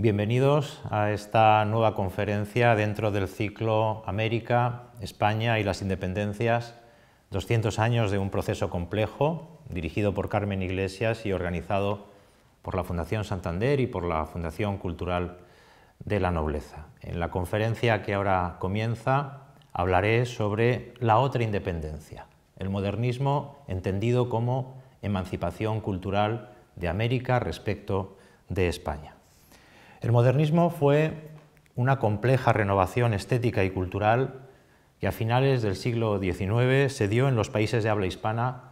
Bienvenidos a esta nueva conferencia dentro del ciclo América, España y las Independencias, 200 años de un proceso complejo, dirigido por Carmen Iglesias y organizado por la Fundación Santander y por la Fundación Cultural de la Nobleza. En la conferencia que ahora comienza hablaré sobre la otra independencia, el modernismo entendido como emancipación cultural de América respecto de España. El modernismo fue una compleja renovación estética y cultural que a finales del siglo XIX se dio en los países de habla hispana,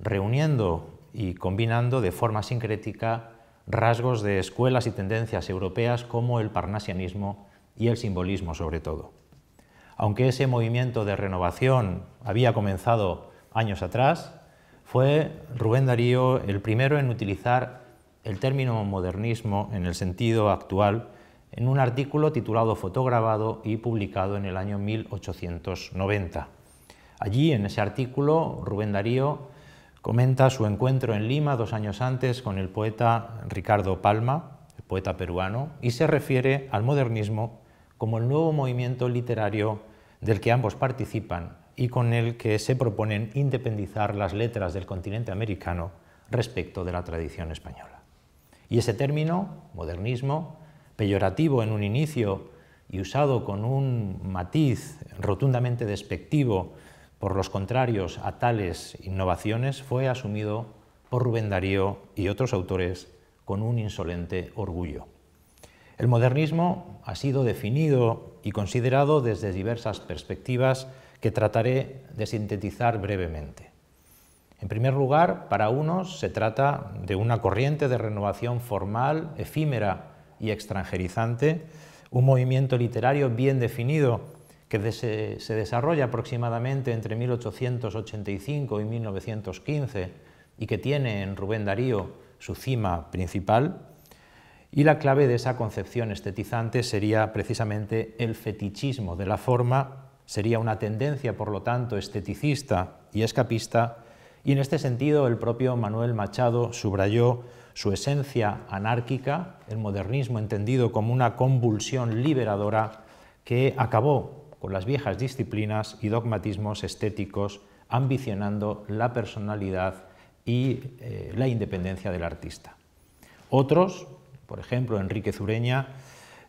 reuniendo y combinando de forma sincrética rasgos de escuelas y tendencias europeas como el parnasianismo y el simbolismo sobre todo. Aunque ese movimiento de renovación había comenzado años atrás, fue Rubén Darío el primero en utilizar el término modernismo en el sentido actual en un artículo titulado Fotograbado y publicado en el año 1890. Allí, en ese artículo, Rubén Darío comenta su encuentro en Lima dos años antes con el poeta Ricardo Palma, el poeta peruano, y se refiere al modernismo como el nuevo movimiento literario del que ambos participan y con el que se proponen independizar las letras del continente americano respecto de la tradición española. Y ese término, modernismo, peyorativo en un inicio y usado con un matiz rotundamente despectivo por los contrarios a tales innovaciones, fue asumido por Rubén Darío y otros autores con un insolente orgullo. El modernismo ha sido definido y considerado desde diversas perspectivas que trataré de sintetizar brevemente. En primer lugar, para unos se trata de una corriente de renovación formal, efímera y extranjerizante, un movimiento literario bien definido que se, desarrolla aproximadamente entre 1885 y 1915 y que tiene en Rubén Darío su cima principal. Y la clave de esa concepción estetizante sería precisamente el fetichismo de la forma, sería una tendencia, por lo tanto, esteticista y escapista y en este sentido, el propio Manuel Machado subrayó su esencia anárquica, el modernismo entendido como una convulsión liberadora que acabó con las viejas disciplinas y dogmatismos estéticos, ambicionando la personalidad y eh, la independencia del artista. Otros, por ejemplo, Enrique Zureña,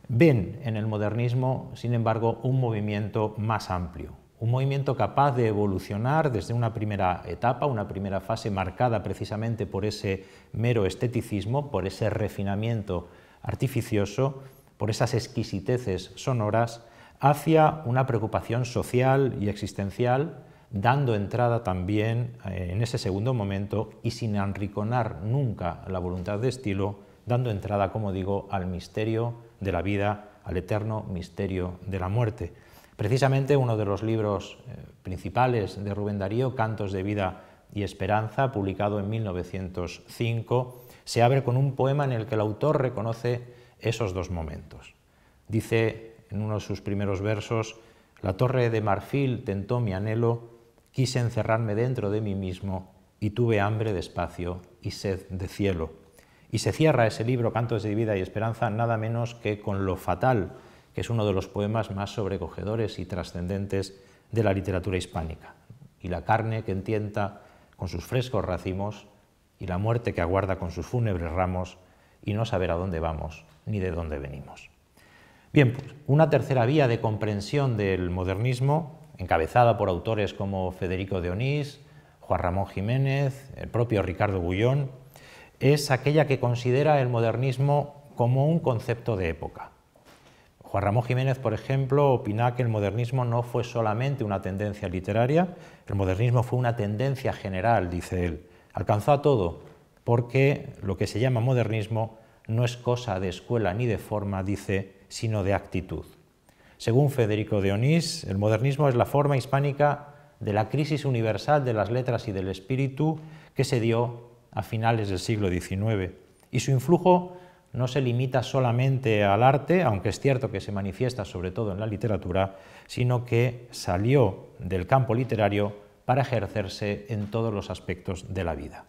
ven en el modernismo, sin embargo, un movimiento más amplio, un movimiento capaz de evolucionar desde una primera etapa, una primera fase marcada precisamente por ese mero esteticismo, por ese refinamiento artificioso, por esas exquisiteces sonoras, hacia una preocupación social y existencial, dando entrada también eh, en ese segundo momento y sin enriconar nunca la voluntad de estilo, dando entrada, como digo, al misterio de la vida, al eterno misterio de la muerte. Precisamente uno de los libros eh, principales de Rubén Darío, Cantos de Vida y Esperanza, publicado en 1905, se abre con un poema en el que el autor reconoce esos dos momentos. Dice en uno de sus primeros versos, La torre de marfil tentó mi anhelo, quise encerrarme dentro de mí mismo y tuve hambre de espacio y sed de cielo. Y se cierra ese libro, Cantos de Vida y Esperanza, nada menos que con lo fatal es uno de los poemas más sobrecogedores y trascendentes de la literatura hispánica, y la carne que entienta con sus frescos racimos, y la muerte que aguarda con sus fúnebres ramos, y no saber a dónde vamos ni de dónde venimos. Bien, pues, una tercera vía de comprensión del modernismo, encabezada por autores como Federico de Onís, Juan Ramón Jiménez, el propio Ricardo Bullón, es aquella que considera el modernismo como un concepto de época, Juan Ramón Jiménez, por ejemplo, opina que el modernismo no fue solamente una tendencia literaria, el modernismo fue una tendencia general, dice él. Alcanzó a todo, porque lo que se llama modernismo no es cosa de escuela ni de forma, dice, sino de actitud. Según Federico de Onís, el modernismo es la forma hispánica de la crisis universal de las letras y del espíritu que se dio a finales del siglo XIX, y su influjo no se limita solamente al arte, aunque es cierto que se manifiesta sobre todo en la literatura, sino que salió del campo literario para ejercerse en todos los aspectos de la vida.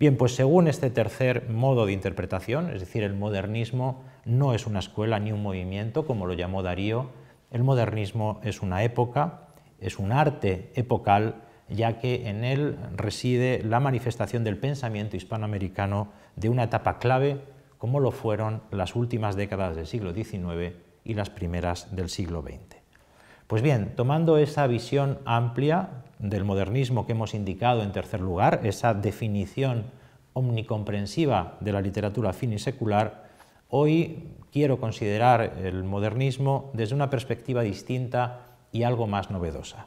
Bien, pues según este tercer modo de interpretación, es decir, el modernismo no es una escuela ni un movimiento, como lo llamó Darío, el modernismo es una época, es un arte epocal, ya que en él reside la manifestación del pensamiento hispanoamericano de una etapa clave como lo fueron las últimas décadas del siglo XIX y las primeras del siglo XX. Pues bien, tomando esa visión amplia del modernismo que hemos indicado en tercer lugar, esa definición omnicomprensiva de la literatura finisecular, hoy quiero considerar el modernismo desde una perspectiva distinta y algo más novedosa.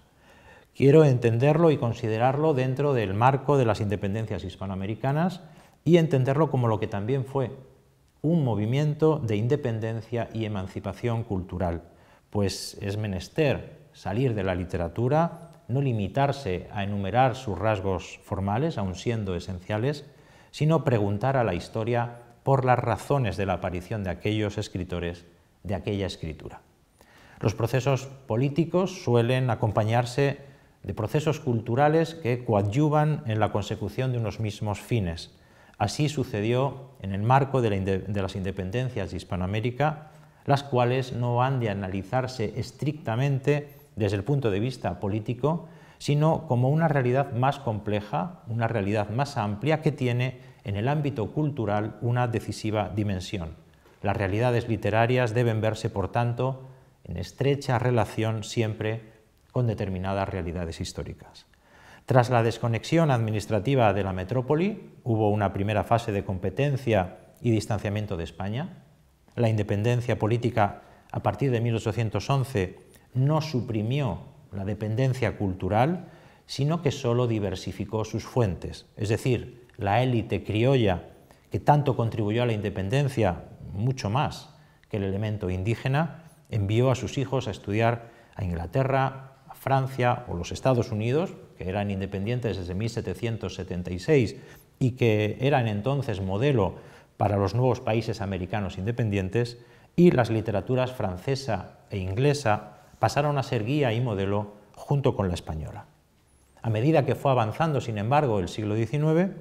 Quiero entenderlo y considerarlo dentro del marco de las independencias hispanoamericanas y entenderlo como lo que también fue un movimiento de independencia y emancipación cultural, pues es menester salir de la literatura, no limitarse a enumerar sus rasgos formales, aun siendo esenciales, sino preguntar a la historia por las razones de la aparición de aquellos escritores de aquella escritura. Los procesos políticos suelen acompañarse de procesos culturales que coadyuvan en la consecución de unos mismos fines, Así sucedió en el marco de, las independencias de Hispanoamérica, las cuales no han de analizarse estrictamente desde el punto de vista político, sino como una realidad más compleja, una realidad más amplia que tiene en el ámbito cultural una decisiva dimensión. Las realidades literarias deben verse, por tanto, en estrecha relación siempre con determinadas realidades históricas. Tras la desconexión administrativa de la metrópoli, hubo una primera fase de competencia y distanciamiento de España. La independencia política a partir de 1811 no suprimió la dependencia cultural, sino que solo diversificó sus fuentes, es decir, la élite criolla que tanto contribuyó a la independencia, mucho más que el elemento indígena, envió a sus hijos a estudiar a Inglaterra, a Francia o los Estados Unidos, que eran independientes desde 1776 y que eran entonces modelo para los nuevos países americanos independientes, y las literaturas francesa e inglesa pasaron a ser guía y modelo junto con la española. A medida que fue avanzando, sin embargo, el siglo XIX,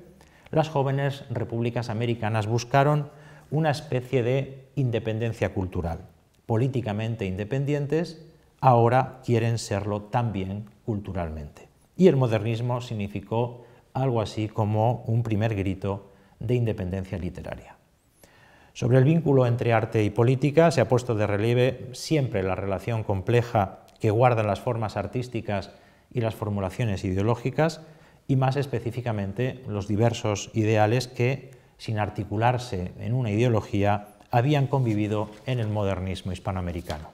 las jóvenes repúblicas americanas buscaron una especie de independencia cultural. Políticamente independientes, ahora quieren serlo también culturalmente y el modernismo significó algo así como un primer grito de independencia literaria. Sobre el vínculo entre arte y política se ha puesto de relieve siempre la relación compleja que guardan las formas artísticas y las formulaciones ideológicas y más específicamente los diversos ideales que, sin articularse en una ideología, habían convivido en el modernismo hispanoamericano.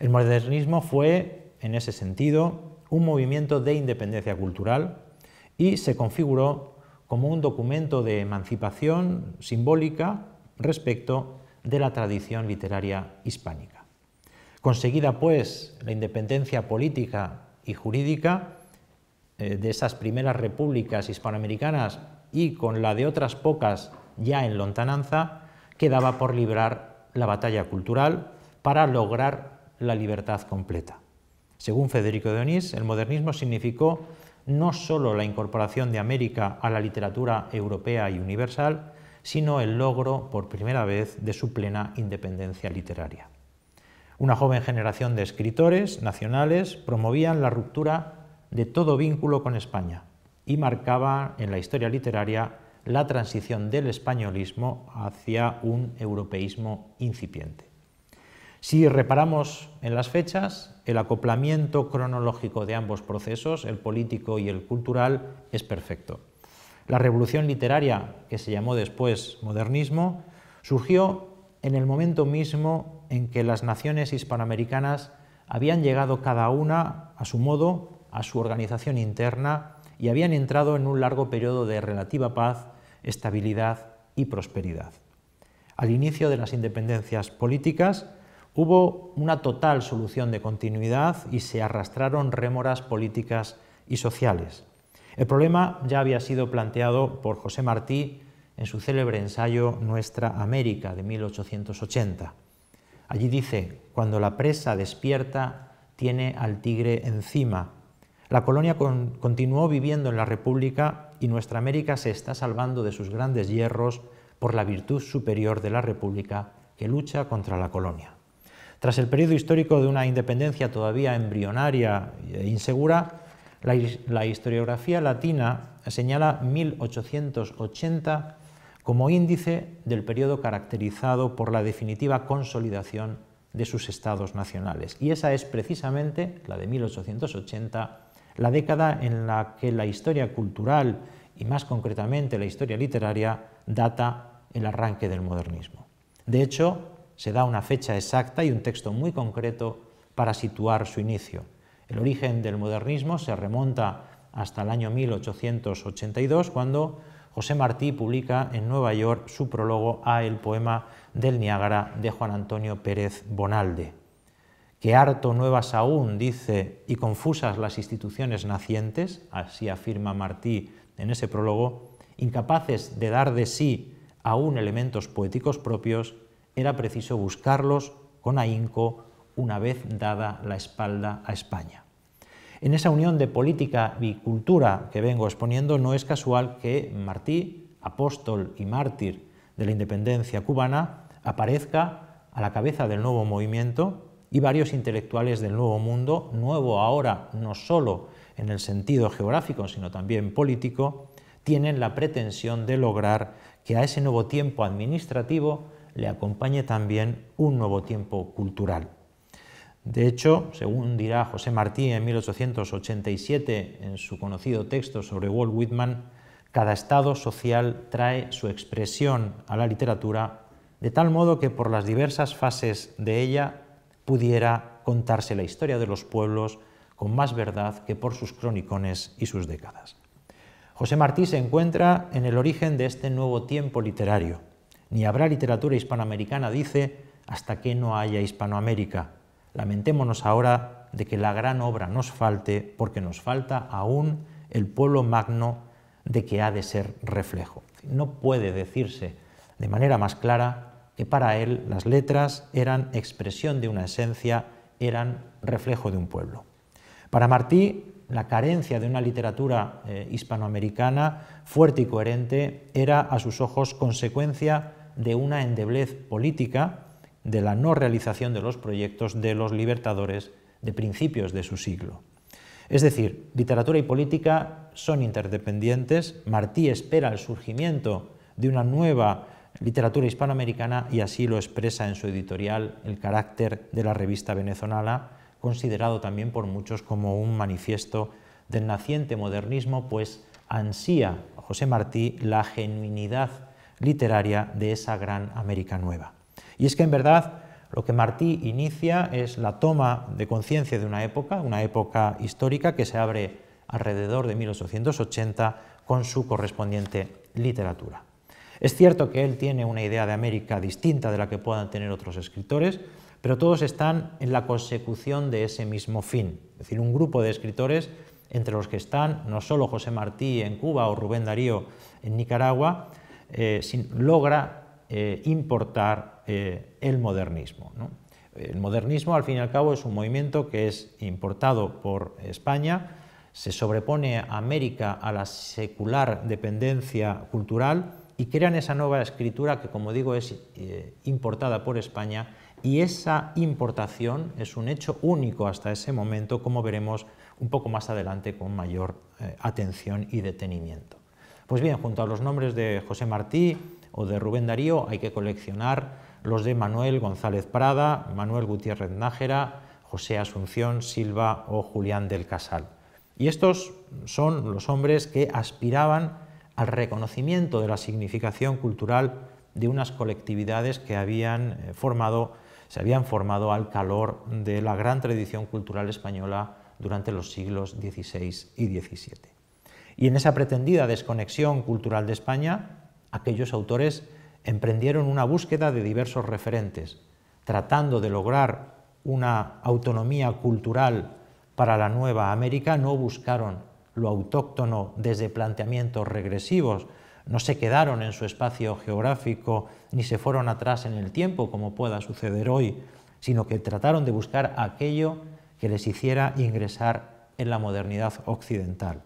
El modernismo fue, en ese sentido, un movimiento de independencia cultural y se configuró como un documento de emancipación simbólica respecto de la tradición literaria hispánica. Conseguida, pues, la independencia política y jurídica eh, de esas primeras repúblicas hispanoamericanas y con la de otras pocas ya en lontananza, quedaba por librar la batalla cultural para lograr la libertad completa. Según Federico de Onís, el modernismo significó no solo la incorporación de América a la literatura europea y universal, sino el logro por primera vez de su plena independencia literaria. Una joven generación de escritores nacionales promovían la ruptura de todo vínculo con España y marcaba en la historia literaria la transición del españolismo hacia un europeísmo incipiente. Si reparamos en las fechas, el acoplamiento cronológico de ambos procesos, el político y el cultural, es perfecto. La revolución literaria, que se llamó después modernismo, surgió en el momento mismo en que las naciones hispanoamericanas habían llegado cada una a su modo, a su organización interna y habían entrado en un largo periodo de relativa paz, estabilidad y prosperidad. Al inicio de las independencias políticas, Hubo una total solución de continuidad y se arrastraron rémoras políticas y sociales. El problema ya había sido planteado por José Martí en su célebre ensayo Nuestra América de 1880. Allí dice, cuando la presa despierta, tiene al tigre encima. La colonia continuó viviendo en la República y nuestra América se está salvando de sus grandes hierros por la virtud superior de la República que lucha contra la colonia. Tras el periodo histórico de una independencia todavía embrionaria e insegura, la, historiografía latina señala 1880 como índice del periodo caracterizado por la definitiva consolidación de sus estados nacionales. Y esa es precisamente, la de 1880, la década en la que la historia cultural y más concretamente la historia literaria data el arranque del modernismo. De hecho, se da una fecha exacta y un texto muy concreto para situar su inicio. El origen del modernismo se remonta hasta el año 1882, cuando José Martí publica en Nueva York su prólogo a el poema del Niágara de Juan Antonio Pérez Bonalde. Que harto nuevas aún, dice, y confusas las instituciones nacientes, así afirma Martí en ese prólogo, incapaces de dar de sí aún elementos poéticos propios, era preciso buscarlos con ahínco una vez dada la espalda a España. En esa unión de política y cultura que vengo exponiendo no es casual que Martí, apóstol y mártir de la independencia cubana, aparezca a la cabeza del nuevo movimiento y varios intelectuales del nuevo mundo, nuevo ahora no solo en el sentido geográfico, sino también político, tienen la pretensión de lograr que a ese nuevo tiempo administrativo le acompañe también un nuevo tiempo cultural. De hecho, según dirá José Martí en 1887 en su conocido texto sobre Walt Whitman, cada estado social trae su expresión a la literatura de tal modo que por las diversas fases de ella pudiera contarse la historia de los pueblos con más verdad que por sus cronicones y sus décadas. José Martí se encuentra en el origen de este nuevo tiempo literario, ni habrá literatura hispanoamericana, dice, hasta que no haya Hispanoamérica. Lamentémonos ahora de que la gran obra nos falte, porque nos falta aún el pueblo magno de que ha de ser reflejo. No puede decirse de manera más clara que para él las letras eran expresión de una esencia, eran reflejo de un pueblo. Para Martí, la carencia de una literatura eh, hispanoamericana fuerte y coherente era a sus ojos consecuencia de una endeblez política, de la no realización de los proyectos de los libertadores de principios de su siglo. Es decir, literatura y política son interdependientes, Martí espera el surgimiento de una nueva literatura hispanoamericana y así lo expresa en su editorial el carácter de la revista venezolana, considerado también por muchos como un manifiesto del naciente modernismo, pues ansía José Martí la genuinidad literaria de esa gran América Nueva. Y es que en verdad lo que Martí inicia es la toma de conciencia de una época, una época histórica que se abre alrededor de 1880 con su correspondiente literatura. Es cierto que él tiene una idea de América distinta de la que puedan tener otros escritores, pero todos están en la consecución de ese mismo fin, es decir, un grupo de escritores entre los que están no solo José Martí en Cuba o Rubén Darío en Nicaragua, eh, logra eh, importar eh, el modernismo. El modernismo, al fin y al cabo, es un movimiento que es importado por España, se sobrepone a América a la secular dependencia cultural y crean esa nueva escritura que, como digo, es importada por España y esa importación es un hecho único hasta ese momento, como veremos un poco más adelante con mayor atención y detenimiento. Pues bien, junto a los nombres de José Martí o de Rubén Darío hay que coleccionar los de Manuel González Prada, Manuel Gutiérrez Nájera, José Asunción Silva o Julián del Casal. Y estos son los hombres que aspiraban al reconocimiento de la significación cultural de unas colectividades que habían eh, formado, se habían formado al calor de la gran tradición cultural española durante los siglos XVI y XVII. Y en esa pretendida desconexión cultural de España, aquellos autores emprendieron una búsqueda de diversos referentes, tratando de lograr una autonomía cultural para la nueva América, no buscaron lo autóctono desde planteamientos regresivos, no se quedaron en su espacio geográfico ni se fueron atrás en el tiempo, como pueda suceder hoy, sino que trataron de buscar aquello que les hiciera ingresar en la modernidad occidental.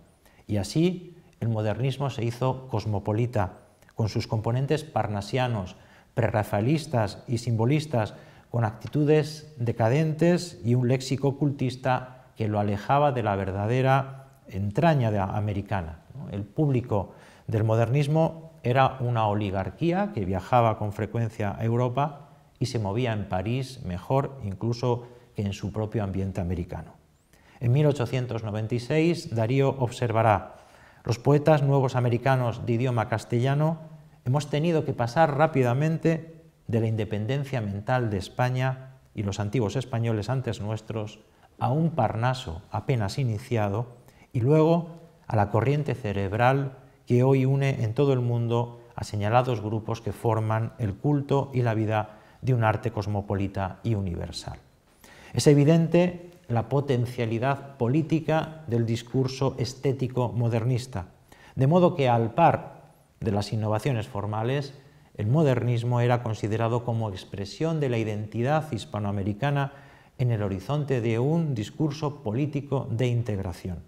Y así el modernismo se hizo cosmopolita, con sus componentes parnasianos, prerrafaelistas y simbolistas, con actitudes decadentes y un léxico cultista que lo alejaba de la verdadera entraña americana. El público del modernismo era una oligarquía que viajaba con frecuencia a Europa y se movía en París mejor incluso que en su propio ambiente americano. En 1896, Darío observará, los poetas nuevos americanos de idioma castellano hemos tenido que pasar rápidamente de la independencia mental de España y los antiguos españoles antes nuestros a un Parnaso apenas iniciado y luego a la corriente cerebral que hoy une en todo el mundo a señalados grupos que forman el culto y la vida de un arte cosmopolita y universal. Es evidente la potencialidad política del discurso estético modernista. De modo que al par de las innovaciones formales, el modernismo era considerado como expresión de la identidad hispanoamericana en el horizonte de un discurso político de integración.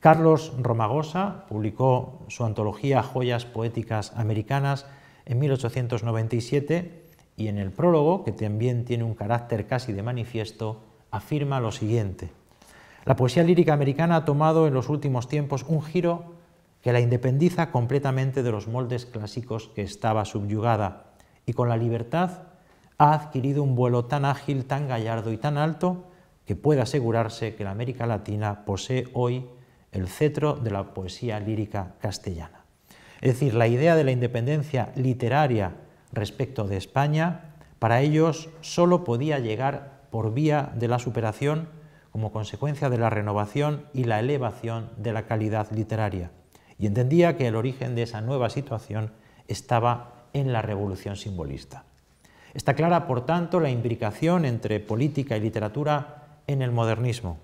Carlos Romagosa publicó su antología Joyas Poéticas Americanas en 1897 y en el prólogo, que también tiene un carácter casi de manifiesto, afirma lo siguiente. La poesía lírica americana ha tomado en los últimos tiempos un giro que la independiza completamente de los moldes clásicos que estaba subyugada y con la libertad ha adquirido un vuelo tan ágil, tan gallardo y tan alto que puede asegurarse que la América Latina posee hoy el cetro de la poesía lírica castellana. Es decir, la idea de la independencia literaria respecto de España para ellos solo podía llegar por vía de la superación como consecuencia de la renovación y la elevación de la calidad literaria, y entendía que el origen de esa nueva situación estaba en la revolución simbolista. Está clara, por tanto, la imbricación entre política y literatura en el modernismo.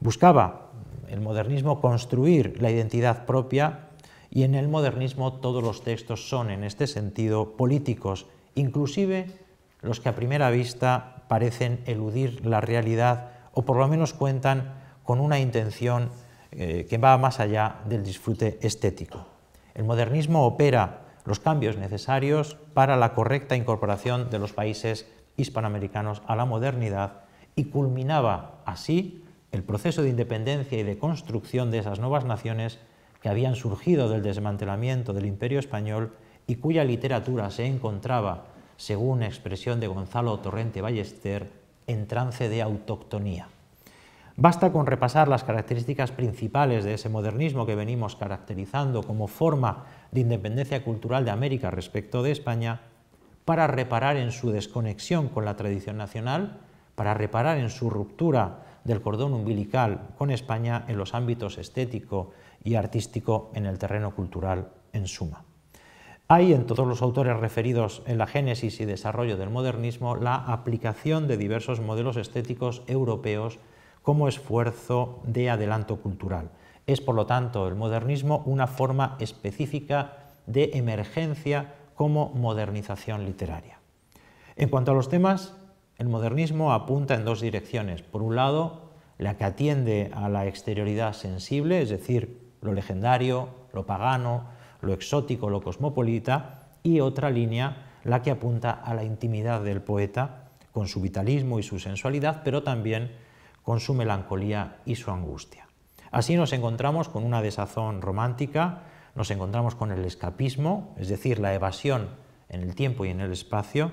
Buscaba el modernismo construir la identidad propia y en el modernismo todos los textos son, en este sentido, políticos, inclusive los que a primera vista parecen eludir la realidad o por lo menos cuentan con una intención eh, que va más allá del disfrute estético. El modernismo opera los cambios necesarios para la correcta incorporación de los países hispanoamericanos a la modernidad y culminaba así el proceso de independencia y de construcción de esas nuevas naciones que habían surgido del desmantelamiento del imperio español y cuya literatura se encontraba según expresión de Gonzalo Torrente Ballester, en trance de autoctonía. Basta con repasar las características principales de ese modernismo que venimos caracterizando como forma de independencia cultural de América respecto de España para reparar en su desconexión con la tradición nacional, para reparar en su ruptura del cordón umbilical con España en los ámbitos estético y artístico en el terreno cultural en suma. Hay en todos los autores referidos en la génesis y desarrollo del modernismo la aplicación de diversos modelos estéticos europeos como esfuerzo de adelanto cultural. Es, por lo tanto, el modernismo una forma específica de emergencia como modernización literaria. En cuanto a los temas, el modernismo apunta en dos direcciones. Por un lado, la que atiende a la exterioridad sensible, es decir, lo legendario, lo pagano, lo exótico, lo cosmopolita, y otra línea, la que apunta a la intimidad del poeta, con su vitalismo y su sensualidad, pero también con su melancolía y su angustia. Así nos encontramos con una desazón romántica, nos encontramos con el escapismo, es decir, la evasión en el tiempo y en el espacio,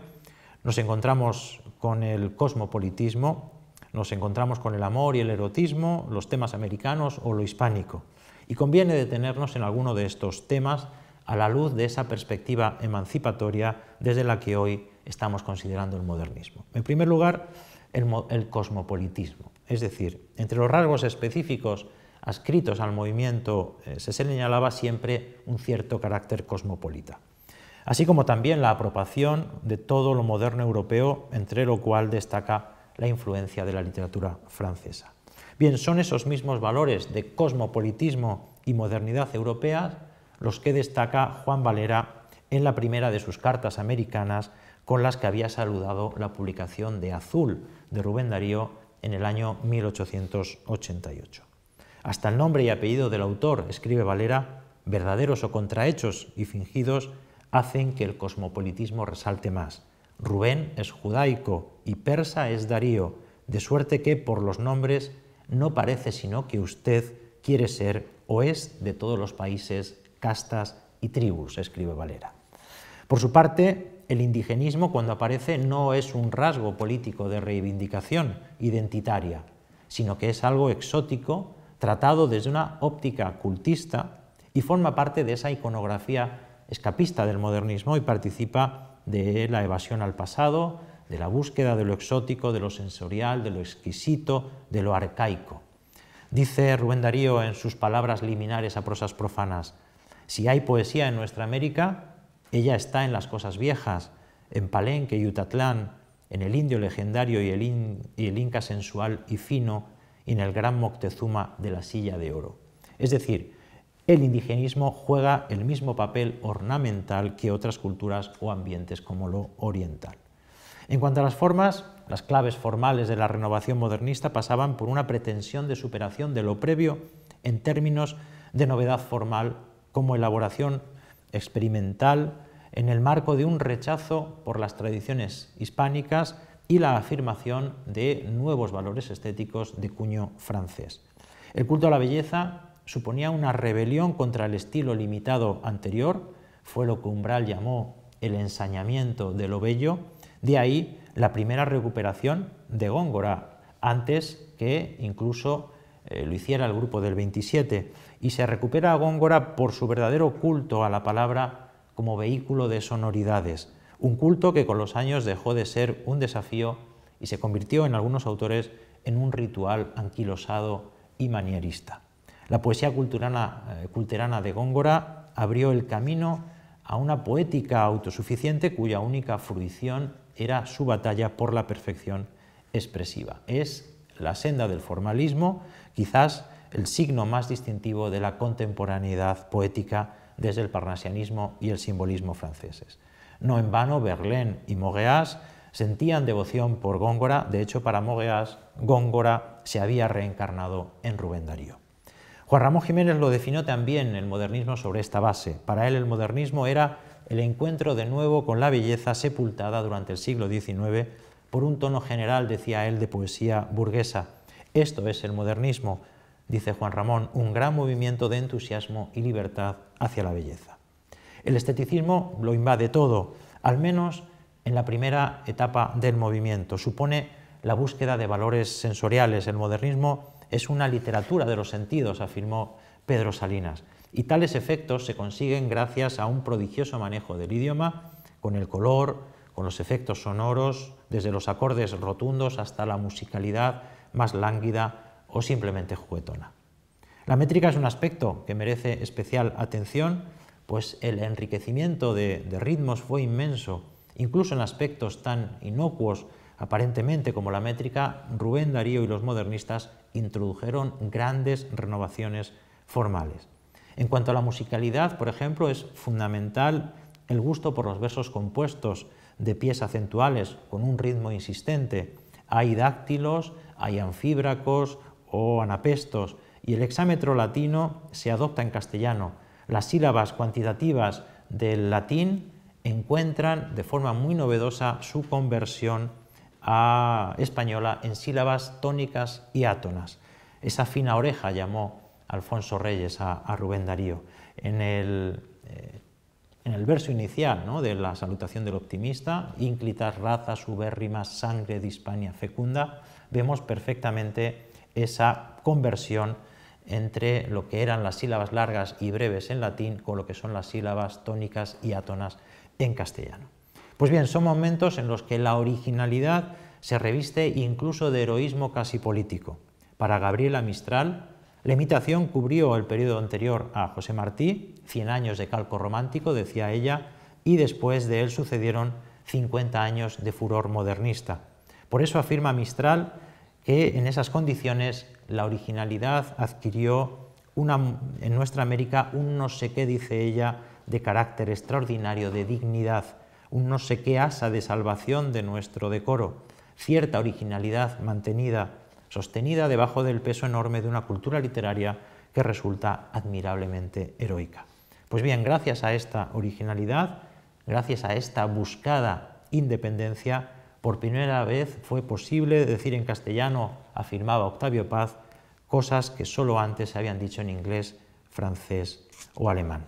nos encontramos con el cosmopolitismo, nos encontramos con el amor y el erotismo, los temas americanos o lo hispánico. Y conviene detenernos en alguno de estos temas a la luz de esa perspectiva emancipatoria desde la que hoy estamos considerando el modernismo. En primer lugar, el, cosmopolitismo. Es decir, entre los rasgos específicos adscritos al movimiento eh, se señalaba siempre un cierto carácter cosmopolita, así como también la apropiación de todo lo moderno europeo, entre lo cual destaca la influencia de la literatura francesa. Bien, son esos mismos valores de cosmopolitismo y modernidad europea los que destaca Juan Valera en la primera de sus cartas americanas con las que había saludado la publicación de Azul de Rubén Darío en el año 1888. Hasta el nombre y apellido del autor, escribe Valera, verdaderos o contrahechos y fingidos, hacen que el cosmopolitismo resalte más. Rubén es judaico y persa es Darío, de suerte que por los nombres no parece sino que usted quiere ser o es de todos los países, castas y tribus, escribe Valera. Por su parte, el indigenismo cuando aparece no es un rasgo político de reivindicación identitaria, sino que es algo exótico, tratado desde una óptica cultista y forma parte de esa iconografía escapista del modernismo y participa de la evasión al pasado, de la búsqueda de lo exótico, de lo sensorial, de lo exquisito, de lo arcaico. Dice Rubén Darío en sus palabras liminares a prosas profanas, si hay poesía en nuestra América, ella está en las cosas viejas, en Palenque y Utatlán, en el indio legendario y el, y el inca sensual y fino, y en el gran Moctezuma de la silla de oro. Es decir, el indigenismo juega el mismo papel ornamental que otras culturas o ambientes como lo oriental. En cuanto a las formas, las claves formales de la renovación modernista pasaban por una pretensión de superación de lo previo en términos de novedad formal como elaboración experimental en el marco de un rechazo por las tradiciones hispánicas y la afirmación de nuevos valores estéticos de cuño francés. El culto a la belleza suponía una rebelión contra el estilo limitado anterior, fue lo que Umbral llamó el ensañamiento de lo bello, de ahí la primera recuperación de Góngora, antes que incluso eh, lo hiciera el grupo del 27. Y se recupera a Góngora por su verdadero culto a la palabra como vehículo de sonoridades. Un culto que con los años dejó de ser un desafío y se convirtió en algunos autores en un ritual anquilosado y manierista. La poesía culturana, eh, culterana de Góngora abrió el camino a una poética autosuficiente cuya única fruición era su batalla por la perfección expresiva. Es la senda del formalismo, quizás el signo más distintivo de la contemporaneidad poética desde el parnasianismo y el simbolismo franceses. No en vano, Verlaine y Mogueas sentían devoción por Góngora, de hecho para Mogueas Góngora se había reencarnado en Rubén Darío. Juan Ramón Jiménez lo definió también el modernismo sobre esta base. Para él el modernismo era el encuentro de nuevo con la belleza sepultada durante el siglo XIX por un tono general, decía él, de poesía burguesa. Esto es el modernismo, dice Juan Ramón, un gran movimiento de entusiasmo y libertad hacia la belleza. El esteticismo lo invade todo, al menos en la primera etapa del movimiento. Supone la búsqueda de valores sensoriales. El modernismo es una literatura de los sentidos, afirmó Pedro Salinas y tales efectos se consiguen gracias a un prodigioso manejo del idioma, con el color, con los efectos sonoros, desde los acordes rotundos hasta la musicalidad más lánguida o simplemente juguetona. La métrica es un aspecto que merece especial atención, pues el enriquecimiento de, ritmos fue inmenso, incluso en aspectos tan inocuos aparentemente como la métrica, Rubén Darío y los modernistas introdujeron grandes renovaciones formales. En cuanto a la musicalidad, por ejemplo, es fundamental el gusto por los versos compuestos de pies acentuales con un ritmo insistente. Hay dáctilos, hay anfíbracos o anapestos, y el hexámetro latino se adopta en castellano. Las sílabas cuantitativas del latín encuentran de forma muy novedosa su conversión a española en sílabas tónicas y átonas. Esa fina oreja llamó Alfonso Reyes a, Rubén Darío. En el, eh, verso inicial de la salutación del optimista, ínclitas razas ubérrimas, sangre de Hispania fecunda, vemos perfectamente esa conversión entre lo que eran las sílabas largas y breves en latín con lo que son las sílabas tónicas y átonas en castellano. Pues bien, son momentos en los que la originalidad se reviste incluso de heroísmo casi político. Para Gabriela Mistral, la imitación cubrió el periodo anterior a José Martí, 100 años de calco romántico, decía ella, y después de él sucedieron 50 años de furor modernista. Por eso afirma Mistral que en esas condiciones la originalidad adquirió en nuestra América un no sé qué, dice ella, de carácter extraordinario, de dignidad, un no sé qué asa de salvación de nuestro decoro, cierta originalidad mantenida sostenida debajo del peso enorme de una cultura literaria que resulta admirablemente heroica. Pues bien, gracias a esta originalidad, gracias a esta buscada independencia, por primera vez fue posible decir en castellano, afirmaba Octavio Paz, cosas que solo antes se habían dicho en inglés, francés o alemán.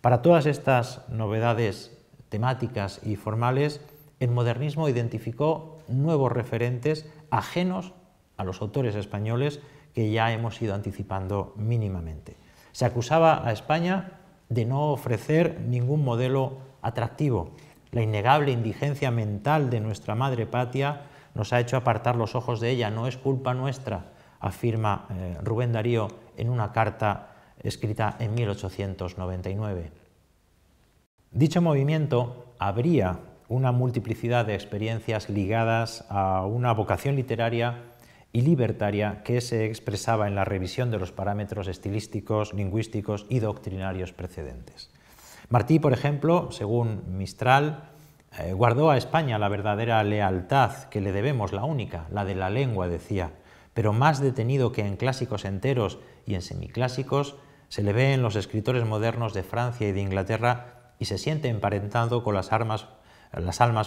Para todas estas novedades temáticas y formales, el modernismo identificó nuevos referentes ajenos a los autores españoles que ya hemos ido anticipando mínimamente. Se acusaba a España de no ofrecer ningún modelo atractivo. La innegable indigencia mental de nuestra madre patria nos ha hecho apartar los ojos de ella, no es culpa nuestra, afirma eh, Rubén Darío en una carta escrita en 1899. Dicho movimiento habría una multiplicidad de experiencias ligadas a una vocación literaria y libertaria que se expresaba en la revisión de los parámetros estilísticos, lingüísticos y doctrinarios precedentes. Martí, por ejemplo, según Mistral, eh, guardó a España la verdadera lealtad que le debemos, la única, la de la lengua, decía, pero más detenido que en clásicos enteros y en semiclásicos, se le ve en los escritores modernos de Francia y de Inglaterra y se siente emparentado con las almas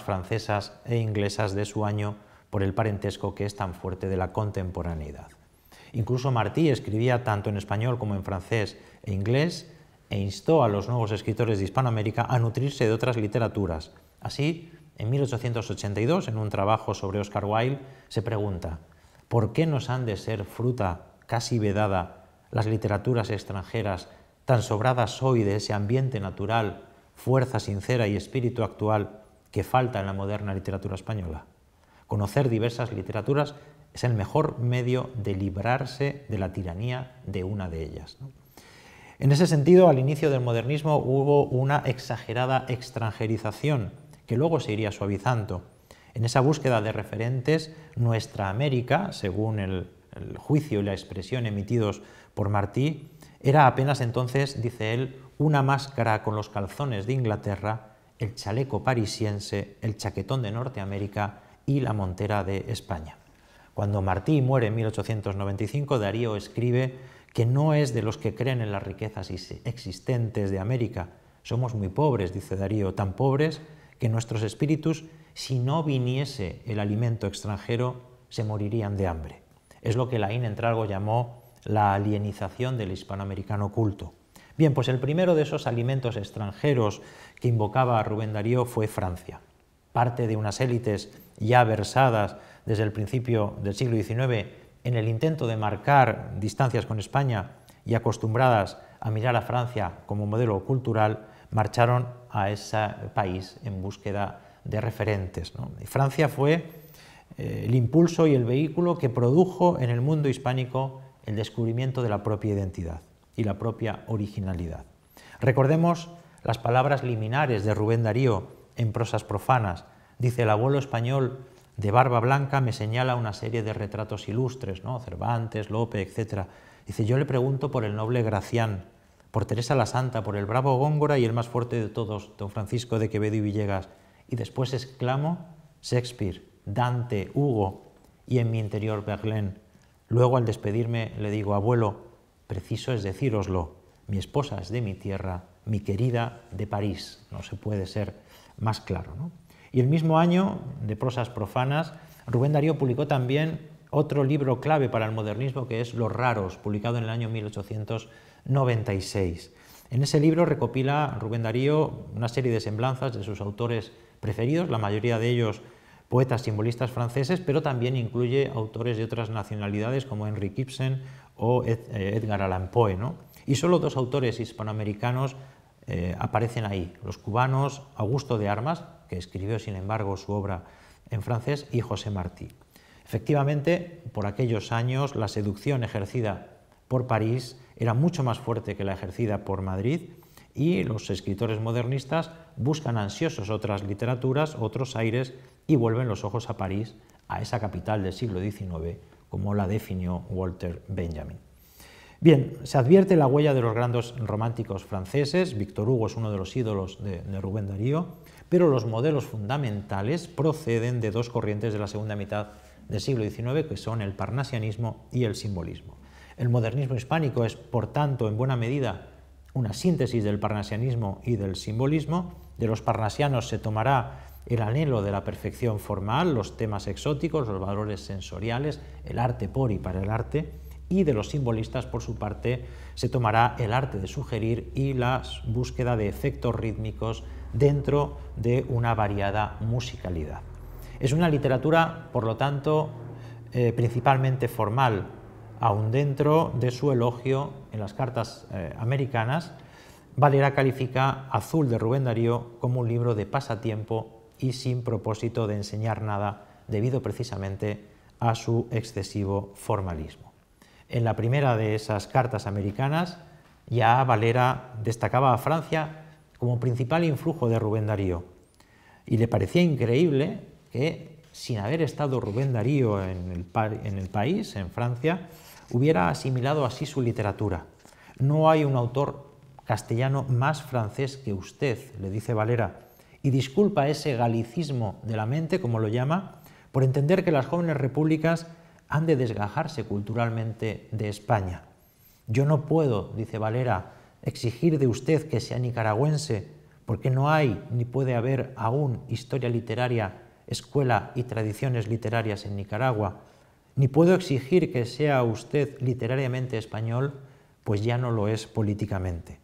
francesas e inglesas de su año por el parentesco que es tan fuerte de la contemporaneidad. Incluso Martí escribía tanto en español como en francés e inglés e instó a los nuevos escritores de Hispanoamérica a nutrirse de otras literaturas. Así, en 1882, en un trabajo sobre Oscar Wilde, se pregunta, ¿por qué nos han de ser fruta casi vedada las literaturas extranjeras tan sobradas hoy de ese ambiente natural, fuerza sincera y espíritu actual que falta en la moderna literatura española? Conocer diversas literaturas es el mejor medio de librarse de la tiranía de una de ellas. En ese sentido, al inicio del modernismo hubo una exagerada extranjerización que luego se iría suavizando. En esa búsqueda de referentes, nuestra América, según el, el juicio y la expresión emitidos por Martí, era apenas entonces, dice él, una máscara con los calzones de Inglaterra, el chaleco parisiense, el chaquetón de Norteamérica y la Montera de España. Cuando Martí muere en 1895, Darío escribe que no es de los que creen en las riquezas existentes de América. Somos muy pobres, dice Darío, tan pobres que nuestros espíritus, si no viniese el alimento extranjero, se morirían de hambre. Es lo que Laín Entralgo llamó la alienización del hispanoamericano culto. Bien, pues el primero de esos alimentos extranjeros que invocaba Rubén Darío fue Francia parte de unas élites ya versadas desde el principio del siglo XIX en el intento de marcar distancias con España y acostumbradas a mirar a Francia como modelo cultural, marcharon a ese país en búsqueda de referentes. Y Francia fue eh, el impulso y el vehículo que produjo en el mundo hispánico el descubrimiento de la propia identidad y la propia originalidad. Recordemos las palabras liminares de Rubén Darío en prosas profanas. Dice el abuelo español de barba blanca me señala una serie de retratos ilustres, ¿no? Cervantes, Lope, etc. Dice, yo le pregunto por el noble Gracián, por Teresa la Santa, por el bravo Góngora y el más fuerte de todos, don Francisco de Quevedo y Villegas. Y después exclamo Shakespeare, Dante, Hugo y en mi interior Verlaine. Luego al despedirme le digo, abuelo, preciso es decíroslo, mi esposa es de mi tierra, mi querida de París. No se puede ser más claro. Y el mismo año, de prosas profanas, Rubén Darío publicó también otro libro clave para el modernismo que es Los Raros, publicado en el año 1896. En ese libro recopila Rubén Darío una serie de semblanzas de sus autores preferidos, la mayoría de ellos poetas simbolistas franceses, pero también incluye autores de otras nacionalidades como Henry Gibson o eh, Edgar Allan Poe. Y solo dos autores hispanoamericanos eh, aparecen ahí. Los cubanos Augusto de Armas, que escribió sin embargo su obra en francés, y José Martí. Efectivamente, por aquellos años la seducción ejercida por París era mucho más fuerte que la ejercida por Madrid y los escritores modernistas buscan ansiosos otras literaturas, otros aires y vuelven los ojos a París, a esa capital del siglo XIX, como la definió Walter Benjamin. Bien, se advierte la huella de los grandes románticos franceses, Víctor Hugo es uno de los ídolos de, de, Rubén Darío, pero los modelos fundamentales proceden de dos corrientes de la segunda mitad del siglo XIX, que son el parnasianismo y el simbolismo. El modernismo hispánico es, por tanto, en buena medida, una síntesis del parnasianismo y del simbolismo. De los parnasianos se tomará el anhelo de la perfección formal, los temas exóticos, los valores sensoriales, el arte por y para el arte, y de los simbolistas, por su parte, se tomará el arte de sugerir y la búsqueda de efectos rítmicos dentro de una variada musicalidad. Es una literatura, por lo tanto, eh, principalmente formal, aun dentro de su elogio en las cartas eh, americanas, Valera califica Azul de Rubén Darío como un libro de pasatiempo y sin propósito de enseñar nada, debido precisamente a su excesivo formalismo. En la primera de esas cartas americanas, ya Valera destacaba a Francia como principal influjo de Rubén Darío. Y le parecía increíble que, sin haber estado Rubén Darío en el, en el país, en Francia, hubiera asimilado así su literatura. No hay un autor castellano más francés que usted, le dice Valera, y disculpa ese galicismo de la mente, como lo llama, por entender que las jóvenes repúblicas han de desgajarse culturalmente de España. Yo no puedo, dice Valera, exigir de usted que sea nicaragüense, porque no hay ni puede haber aún historia literaria, escuela y tradiciones literarias en Nicaragua. Ni puedo exigir que sea usted literariamente español, pues ya no lo es políticamente.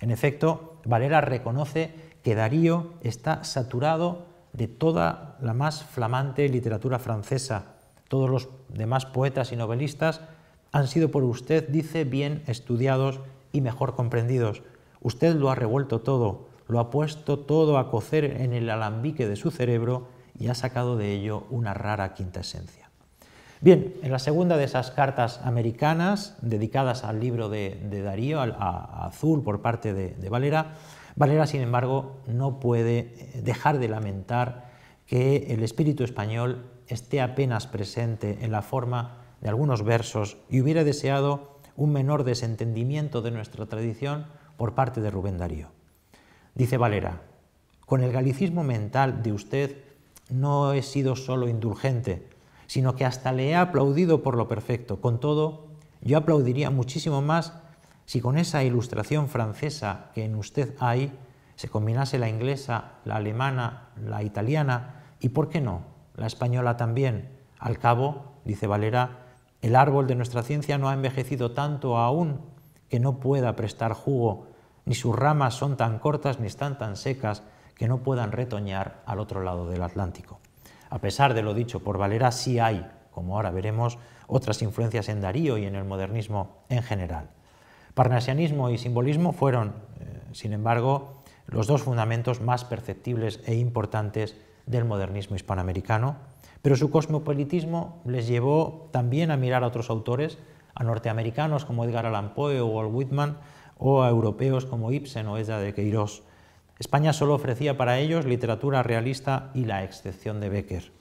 En efecto, Valera reconoce que Darío está saturado de toda la más flamante literatura francesa todos los demás poetas y novelistas han sido por usted, dice, bien estudiados y mejor comprendidos. Usted lo ha revuelto todo, lo ha puesto todo a cocer en el alambique de su cerebro y ha sacado de ello una rara esencia. Bien, en la segunda de esas cartas americanas, dedicadas al libro de, Darío, a, Azul, por parte de Valera, Valera, sin embargo, no puede eh, dejar de lamentar que el espíritu español esté apenas presente en la forma de algunos versos y hubiera deseado un menor desentendimiento de nuestra tradición por parte de Rubén Darío. Dice Valera, con el galicismo mental de usted no he sido solo indulgente, sino que hasta le he aplaudido por lo perfecto. Con todo, yo aplaudiría muchísimo más si con esa ilustración francesa que en usted hay se combinase la inglesa, la alemana, la italiana y, ¿por qué no?, la española también. Al cabo, dice Valera, el árbol de nuestra ciencia no ha envejecido tanto aún que no pueda prestar jugo, ni sus ramas son tan cortas ni están tan secas que no puedan retoñar al otro lado del Atlántico. A pesar de lo dicho por Valera, sí hay, como ahora veremos, otras influencias en Darío y en el modernismo en general. Parnasianismo y simbolismo fueron, eh, sin embargo, los dos fundamentos más perceptibles e importantes del modernismo hispanoamericano, pero su cosmopolitismo les llevó también a mirar a otros autores, a norteamericanos como Edgar Allan Poe o Walt Whitman, o a europeos como Ibsen o ella de Queirós. España solo ofrecía para ellos literatura realista y la excepción de Becker.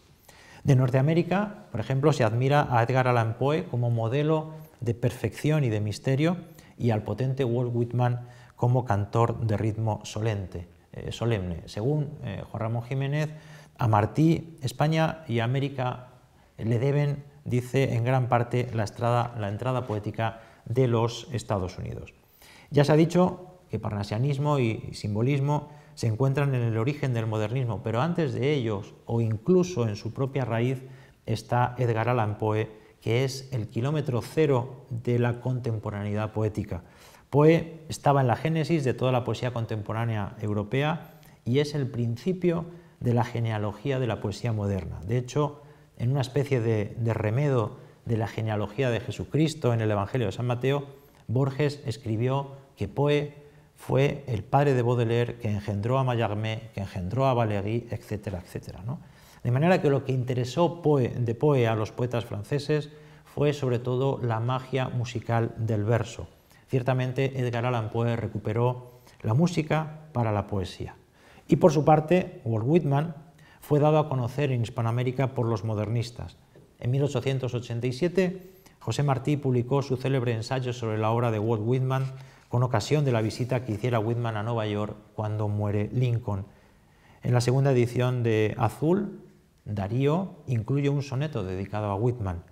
De Norteamérica, por ejemplo, se admira a Edgar Allan Poe como modelo de perfección y de misterio y al potente Walt Whitman como cantor de ritmo eh, solemne. Según eh, Juan Ramón Jiménez, a Martí, España y América le deben, dice en gran parte, la, entrada poética de los Estados Unidos. Ya se ha dicho que parnasianismo y simbolismo se encuentran en el origen del modernismo, pero antes de ellos, o incluso en su propia raíz, está Edgar Allan Poe, que es el kilómetro cero de la contemporaneidad poética. Poe estaba en la génesis de toda la poesía contemporánea europea y es el principio de la genealogía de la poesía moderna. De hecho, en una especie de, remedo de la genealogía de Jesucristo en el Evangelio de San Mateo, Borges escribió que Poe fue el padre de Baudelaire, que engendró a Mallarmé, que engendró a Valéry, etcétera, etcétera. De manera que lo que interesó de Poe a los poetas franceses fue sobre todo la magia musical del verso. Ciertamente Edgar Allan Poe recuperó la música para la poesía. Y por su parte, Walt Whitman fue dado a conocer en Hispanoamérica por los modernistas. En 1887, José Martí publicó su célebre ensayo sobre la obra de Walt Whitman con ocasión de la visita que hiciera Whitman a Nueva York cuando muere Lincoln. En la segunda edición de Azul, Darío incluye un soneto dedicado a Whitman,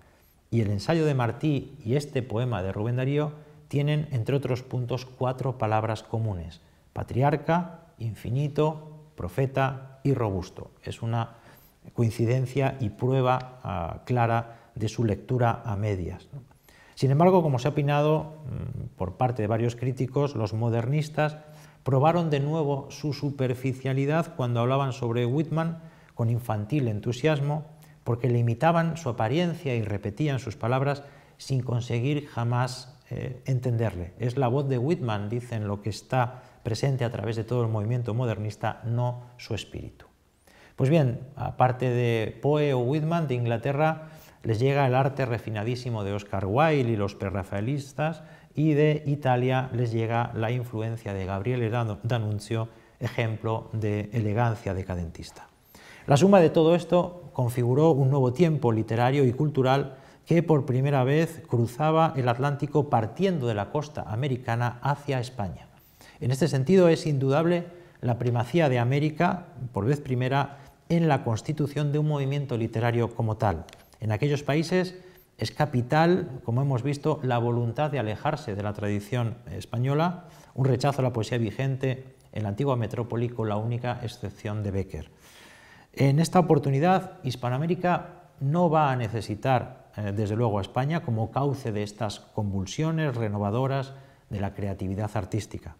y el ensayo de Martí y este poema de Rubén Darío tienen, entre otros puntos, cuatro palabras comunes, patriarca, infinito, profeta y robusto. Es una coincidencia y prueba ah, clara de su lectura a medias. Sin embargo, como se ha opinado mm, por parte de varios críticos, los modernistas probaron de nuevo su superficialidad cuando hablaban sobre Whitman con infantil entusiasmo, porque limitaban su apariencia y repetían sus palabras sin conseguir jamás eh, entenderle. Es la voz de Whitman, dicen lo que está presente a través de todo el movimiento modernista, no su espíritu. Pues bien, aparte de Poe o Whitman de Inglaterra, les llega el arte refinadísimo de Oscar Wilde y los prerrafaelistas, y de Italia les llega la influencia de Gabriele D'Annunzio, ejemplo de elegancia decadentista. La suma de todo esto configuró un nuevo tiempo literario y cultural que por primera vez cruzaba el Atlántico partiendo de la costa americana hacia España. En este sentido, es indudable la primacía de América, por vez primera, en la constitución de un movimiento literario como tal. En aquellos países es capital, como hemos visto, la voluntad de alejarse de la tradición española, un rechazo a la poesía vigente en la antigua metrópoli con la única excepción de Becker. En esta oportunidad, Hispanoamérica no va a necesitar, eh, desde luego, a España como cauce de estas convulsiones renovadoras de la creatividad artística.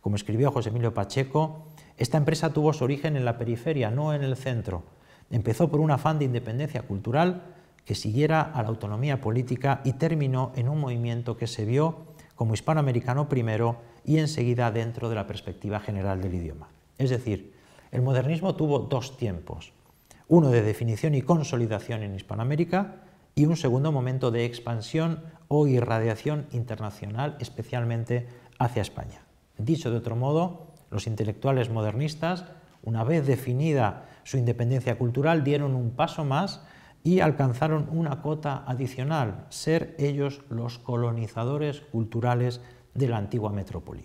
Como escribió José Emilio Pacheco, esta empresa tuvo su origen en la periferia, no en el centro. Empezó por un afán de independencia cultural que siguiera a la autonomía política y terminó en un movimiento que se vio como hispanoamericano primero y enseguida dentro de la perspectiva general del idioma. Es decir, el modernismo tuvo dos tiempos, uno de definición y consolidación en Hispanoamérica y un segundo momento de expansión o irradiación internacional, especialmente hacia España. Dicho de otro modo, los intelectuales modernistas, una vez definida su independencia cultural, dieron un paso más y alcanzaron una cota adicional, ser ellos los colonizadores culturales de la antigua metrópoli.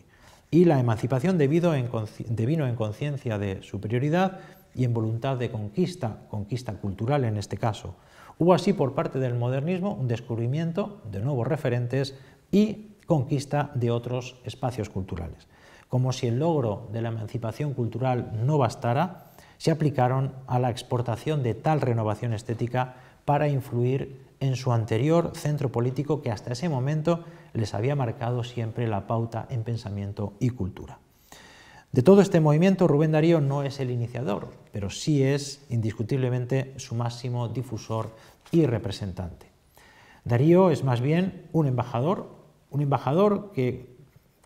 Y la emancipación devino en conciencia de superioridad y en voluntad de conquista, conquista cultural en este caso. Hubo así por parte del modernismo un descubrimiento de nuevos referentes y conquista de otros espacios culturales. Como si el logro de la emancipación cultural no bastara, se aplicaron a la exportación de tal renovación estética para influir en su anterior centro político que hasta ese momento les había marcado siempre la pauta en pensamiento y cultura. De todo este movimiento, Rubén Darío no es el iniciador, pero sí es indiscutiblemente su máximo difusor y representante. Darío es más bien un embajador un embajador que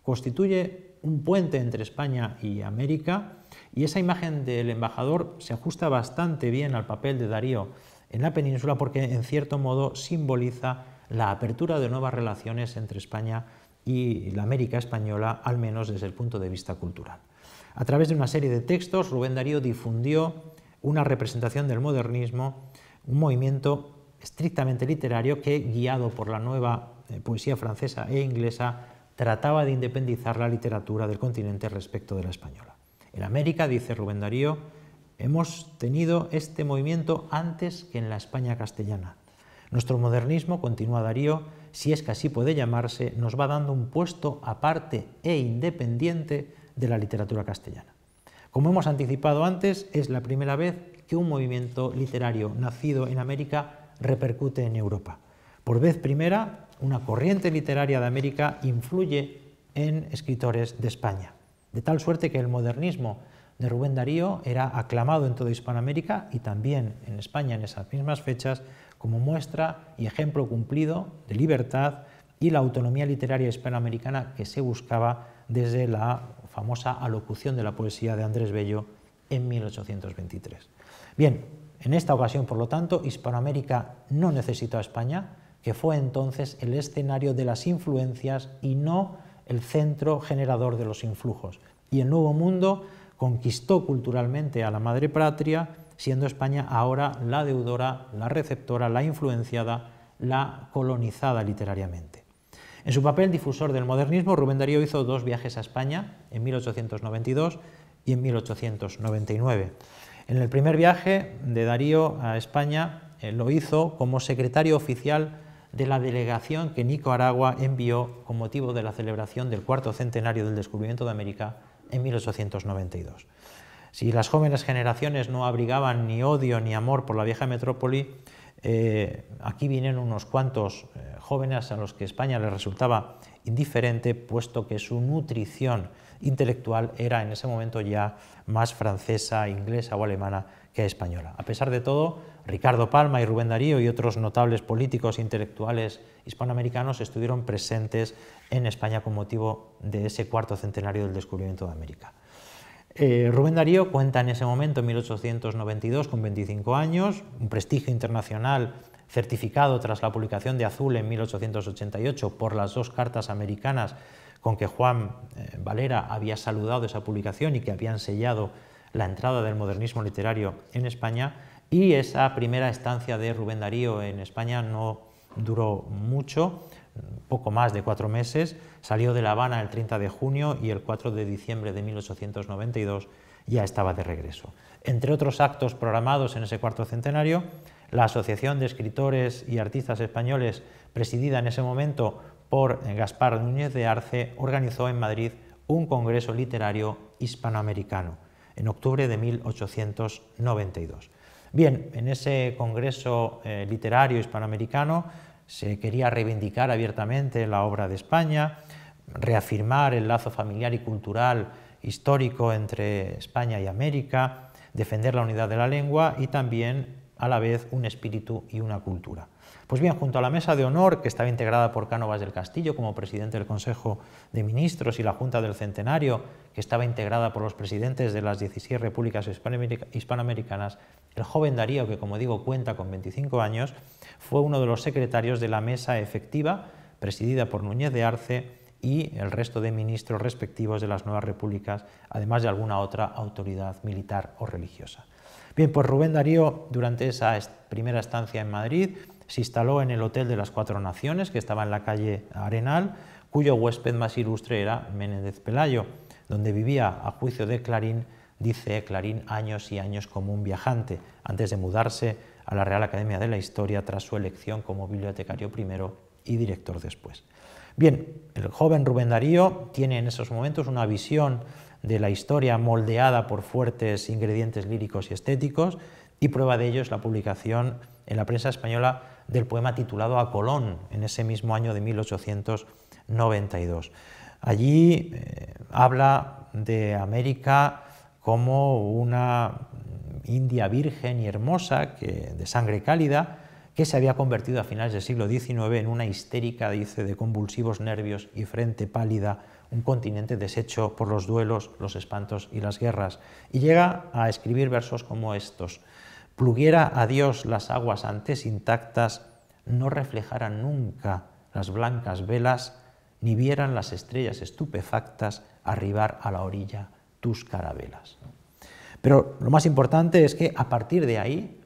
constituye un puente entre España y América y esa imagen del embajador se ajusta bastante bien al papel de Darío en la península porque en cierto modo simboliza la apertura de nuevas relaciones entre España y la América española, al menos desde el punto de vista cultural. A través de una serie de textos, Rubén Darío difundió una representación del modernismo, un movimiento estrictamente literario que, guiado por la nueva eh, poesía francesa e inglesa trataba de independizar la literatura del continente respecto de la española. En América, dice Rubén Darío, hemos tenido este movimiento antes que en la España castellana. Nuestro modernismo, continúa Darío, si es que así puede llamarse, nos va dando un puesto aparte e independiente de la literatura castellana. Como hemos anticipado antes, es la primera vez que un movimiento literario nacido en América repercute en Europa. Por vez primera, una corriente literaria de América influye en escritores de España. De tal suerte que el modernismo de Rubén Darío era aclamado en toda Hispanoamérica y también en España en esas mismas fechas como muestra y ejemplo cumplido de libertad y la autonomía literaria hispanoamericana que se buscaba desde la famosa alocución de la poesía de Andrés Bello en 1823. Bien, en esta ocasión, por lo tanto, Hispanoamérica no necesitó a España, que fue entonces el escenario de las influencias y no el centro generador de los influjos. Y el Nuevo Mundo conquistó culturalmente a la madre patria, siendo España ahora la deudora, la receptora, la influenciada, la colonizada literariamente. En su papel difusor del modernismo, Rubén Darío hizo dos viajes a España, en 1892 y en 1899. En el primer viaje de Darío a España eh, lo hizo como secretario oficial de la delegación que Nicaragua envió con motivo de la celebración del cuarto centenario del descubrimiento de América en 1892. Si las jóvenes generaciones no abrigaban ni odio ni amor por la vieja metrópoli, eh, aquí vienen unos cuantos eh, jóvenes a los que España les resultaba indiferente, puesto que su nutrición intelectual era en ese momento ya más francesa, inglesa o alemana que española. A pesar de todo, Ricardo Palma y Rubén Darío y otros notables políticos e intelectuales hispanoamericanos estuvieron presentes en España con motivo de ese cuarto centenario del descubrimiento de América. Eh, Rubén Darío cuenta en ese momento, en 1892, con 25 años, un prestigio internacional certificado tras la publicación de Azul en 1888 por las dos cartas americanas con que Juan eh, Valera había saludado esa publicación y que habían sellado la entrada del modernismo literario en España, y esa primera estancia de Rubén Darío en España no duró mucho, poco más de cuatro meses. Salió de La Habana el 30 de junio y el 4 de diciembre de 1892 ya estaba de regreso. Entre otros actos programados en ese cuarto centenario, la Asociación de Escritores y Artistas Españoles, presidida en ese momento por Gaspar Núñez de Arce, organizó en Madrid un congreso literario hispanoamericano en octubre de 1892. Bien, en ese Congreso eh, Literario Hispanoamericano se quería reivindicar abiertamente la obra de España, reafirmar el lazo familiar y cultural histórico entre España y América, defender la unidad de la lengua y también, a la vez, un espíritu y una cultura. Pues bien, junto a la mesa de honor, que estaba integrada por Cánovas del Castillo como presidente del Consejo de Ministros y la Junta del Centenario, que estaba integrada por los presidentes de las 16 repúblicas hispanoamericanas, el joven Darío, que como digo cuenta con 25 años, fue uno de los secretarios de la mesa efectiva, presidida por Núñez de Arce y el resto de ministros respectivos de las nuevas repúblicas, además de alguna otra autoridad militar o religiosa. Bien, pues Rubén Darío, durante esa primera estancia en Madrid, se instaló en el Hotel de las Cuatro Naciones, que estaba en la calle Arenal, cuyo huésped más ilustre era Menéndez Pelayo, donde vivía, a juicio de Clarín, dice Clarín, años y años como un viajante, antes de mudarse a la Real Academia de la Historia tras su elección como bibliotecario primero y director después. Bien, el joven Rubén Darío tiene en esos momentos una visión de la historia moldeada por fuertes ingredientes líricos y estéticos, y prueba de ello es la publicación en la prensa española del poema titulado A Colón, en ese mismo año de 1892. Allí eh, habla de América como una India virgen y hermosa, de sangre cálida, que se había convertido a finales del siglo XIX en una histérica, dice, de convulsivos nervios y frente pálida, un continente deshecho por los duelos, los espantos y las guerras. Y llega a escribir versos como estos pluguiera a Dios las aguas antes intactas, no reflejaran nunca las blancas velas, ni vieran las estrellas estupefactas arribar a la orilla tus carabelas. Pero lo más importante es que a partir de ahí,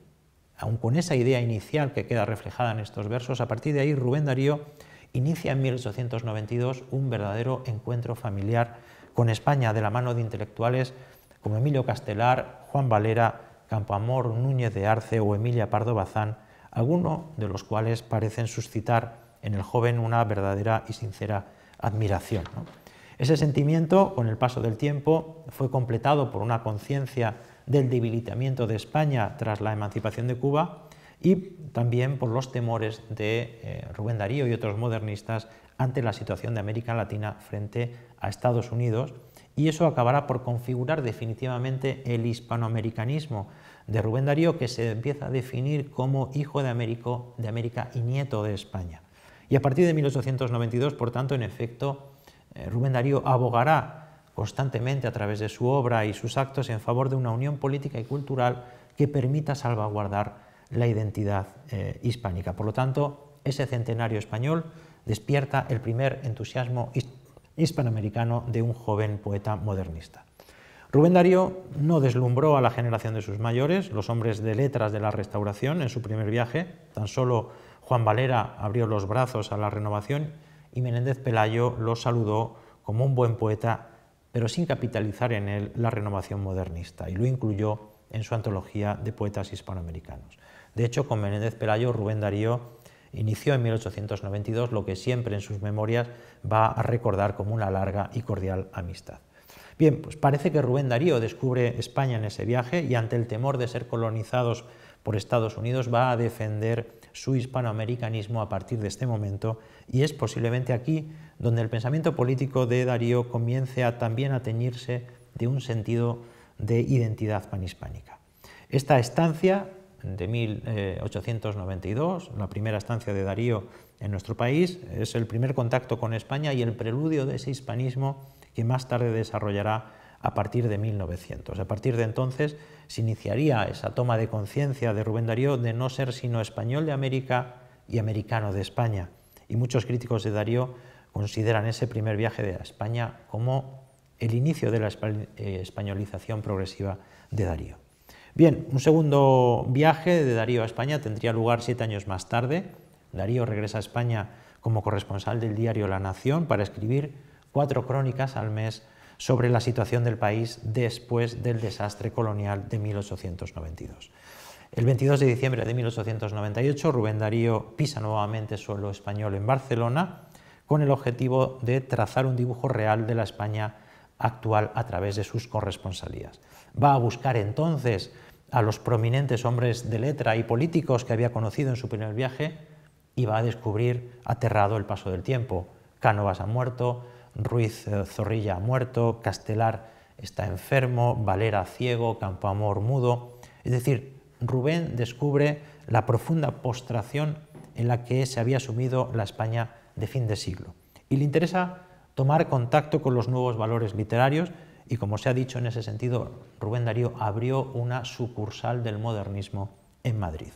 aun con esa idea inicial que queda reflejada en estos versos, a partir de ahí Rubén Darío inicia en 1892 un verdadero encuentro familiar con España de la mano de intelectuales como Emilio Castelar, Juan Valera, Campoamor, Núñez de Arce o Emilia Pardo Bazán, algunos de los cuales parecen suscitar en el joven una verdadera y sincera admiración. Ese sentimiento, con el paso del tiempo, fue completado por una conciencia del debilitamiento de España tras la emancipación de Cuba y también por los temores de eh, Rubén Darío y otros modernistas ante la situación de América Latina frente a Estados Unidos y eso acabará por configurar definitivamente el hispanoamericanismo de Rubén Darío que se empieza a definir como hijo de, América y nieto de España. Y a partir de 1892, por tanto, en efecto, eh, Rubén Darío abogará constantemente a través de su obra y sus actos en favor de una unión política y cultural que permita salvaguardar la identidad eh, hispánica. Por lo tanto, ese centenario español despierta el primer entusiasmo hispanoamericano de un joven poeta modernista. Rubén Darío no deslumbró a la generación de sus mayores, los hombres de letras de la Restauración, en su primer viaje. Tan solo Juan Valera abrió los brazos a la renovación y Menéndez Pelayo lo saludó como un buen poeta, pero sin capitalizar en él la renovación modernista, y lo incluyó en su antología de poetas hispanoamericanos. De hecho, con Menéndez Pelayo, Rubén Darío Inició en 1892 lo que siempre en sus memorias va a recordar como una larga y cordial amistad. Bien, pues parece que Rubén Darío descubre España en ese viaje y ante el temor de ser colonizados por Estados Unidos va a defender su hispanoamericanismo a partir de este momento y es posiblemente aquí donde el pensamiento político de Darío comience a, también a teñirse de un sentido de identidad panhispánica. Esta estancia de 1892, eh, la primera estancia de Darío en nuestro país, es el primer contacto con España y el preludio de ese hispanismo que más tarde desarrollará a partir de 1900. A partir de entonces se iniciaría esa toma de conciencia de Rubén Darío de no ser sino español de América y americano de España. Y muchos críticos de Darío consideran ese primer viaje de España como el inicio de la eh, españolización progresiva de Darío. Bien, un segundo viaje de Darío a España tendría lugar siete años más tarde. Darío regresa a España como corresponsal del diario La Nación para escribir cuatro crónicas al mes sobre la situación del país después del desastre colonial de 1892. El 22 de diciembre de 1898, Rubén Darío pisa nuevamente suelo español en Barcelona con el objetivo de trazar un dibujo real de la España actual a través de sus corresponsalías. Va a buscar entonces a los prominentes hombres de letra y políticos que había conocido en su primer viaje y va a descubrir aterrado el paso del tiempo. Cánovas ha muerto, Ruiz eh, Zorrilla ha muerto, Castelar está enfermo, Valera ciego, Campoamor mudo. Es decir, Rubén descubre la profunda postración en la que se había sumido la España de fin de siglo. Y le interesa tomar contacto con los nuevos valores literarios y como se ha dicho en ese sentido, Rubén Darío abrió una sucursal del modernismo en Madrid.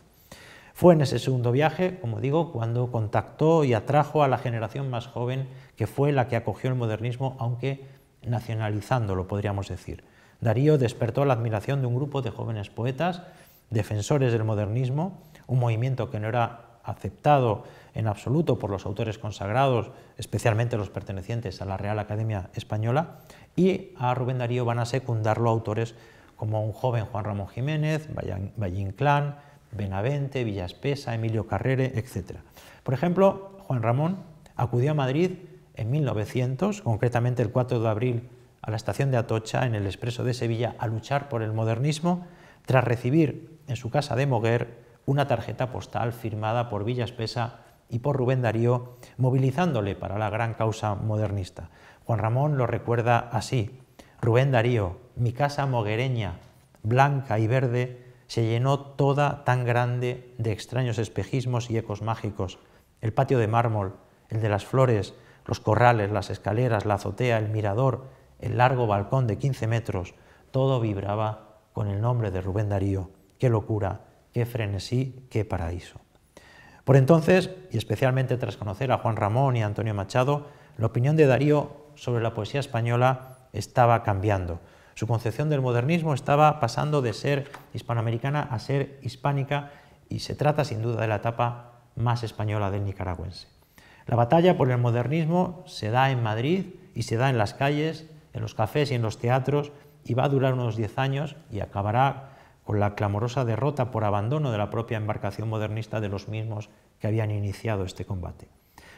Fue en ese segundo viaje, como digo, cuando contactó y atrajo a la generación más joven, que fue la que acogió el modernismo, aunque nacionalizándolo, podríamos decir. Darío despertó la admiración de un grupo de jóvenes poetas, defensores del modernismo, un movimiento que no era aceptado en absoluto por los autores consagrados, especialmente los pertenecientes a la Real Academia Española, y a Rubén Darío van a secundarlo autores como un joven Juan Ramón Jiménez, Vallín Clan, Benavente, Villaspesa, Emilio Carrere, etc. Por ejemplo, Juan Ramón acudió a Madrid en 1900, concretamente el 4 de abril, a la estación de Atocha, en el expreso de Sevilla, a luchar por el modernismo, tras recibir en su casa de Moguer una tarjeta postal firmada por Espesa y por Rubén Darío, movilizándole para la gran causa modernista. Juan Ramón lo recuerda así. Rubén Darío, mi casa moguereña, blanca y verde, se llenó toda tan grande de extraños espejismos y ecos mágicos. El patio de mármol, el de las flores, los corrales, las escaleras, la azotea, el mirador, el largo balcón de 15 metros, todo vibraba con el nombre de Rubén Darío. ¡Qué locura! ¡Qué frenesí! ¡Qué paraíso! Por entonces, y especialmente tras conocer a Juan Ramón y Antonio Machado, la opinión de Darío sobre la poesía española estaba cambiando. Su concepción del modernismo estaba pasando de ser hispanoamericana a ser hispánica y se trata sin duda de la etapa más española del nicaragüense. La batalla por el modernismo se da en Madrid y se da en las calles, en los cafés y en los teatros y va a durar unos 10 años y acabará con la clamorosa derrota por abandono de la propia embarcación modernista de los mismos que habían iniciado este combate.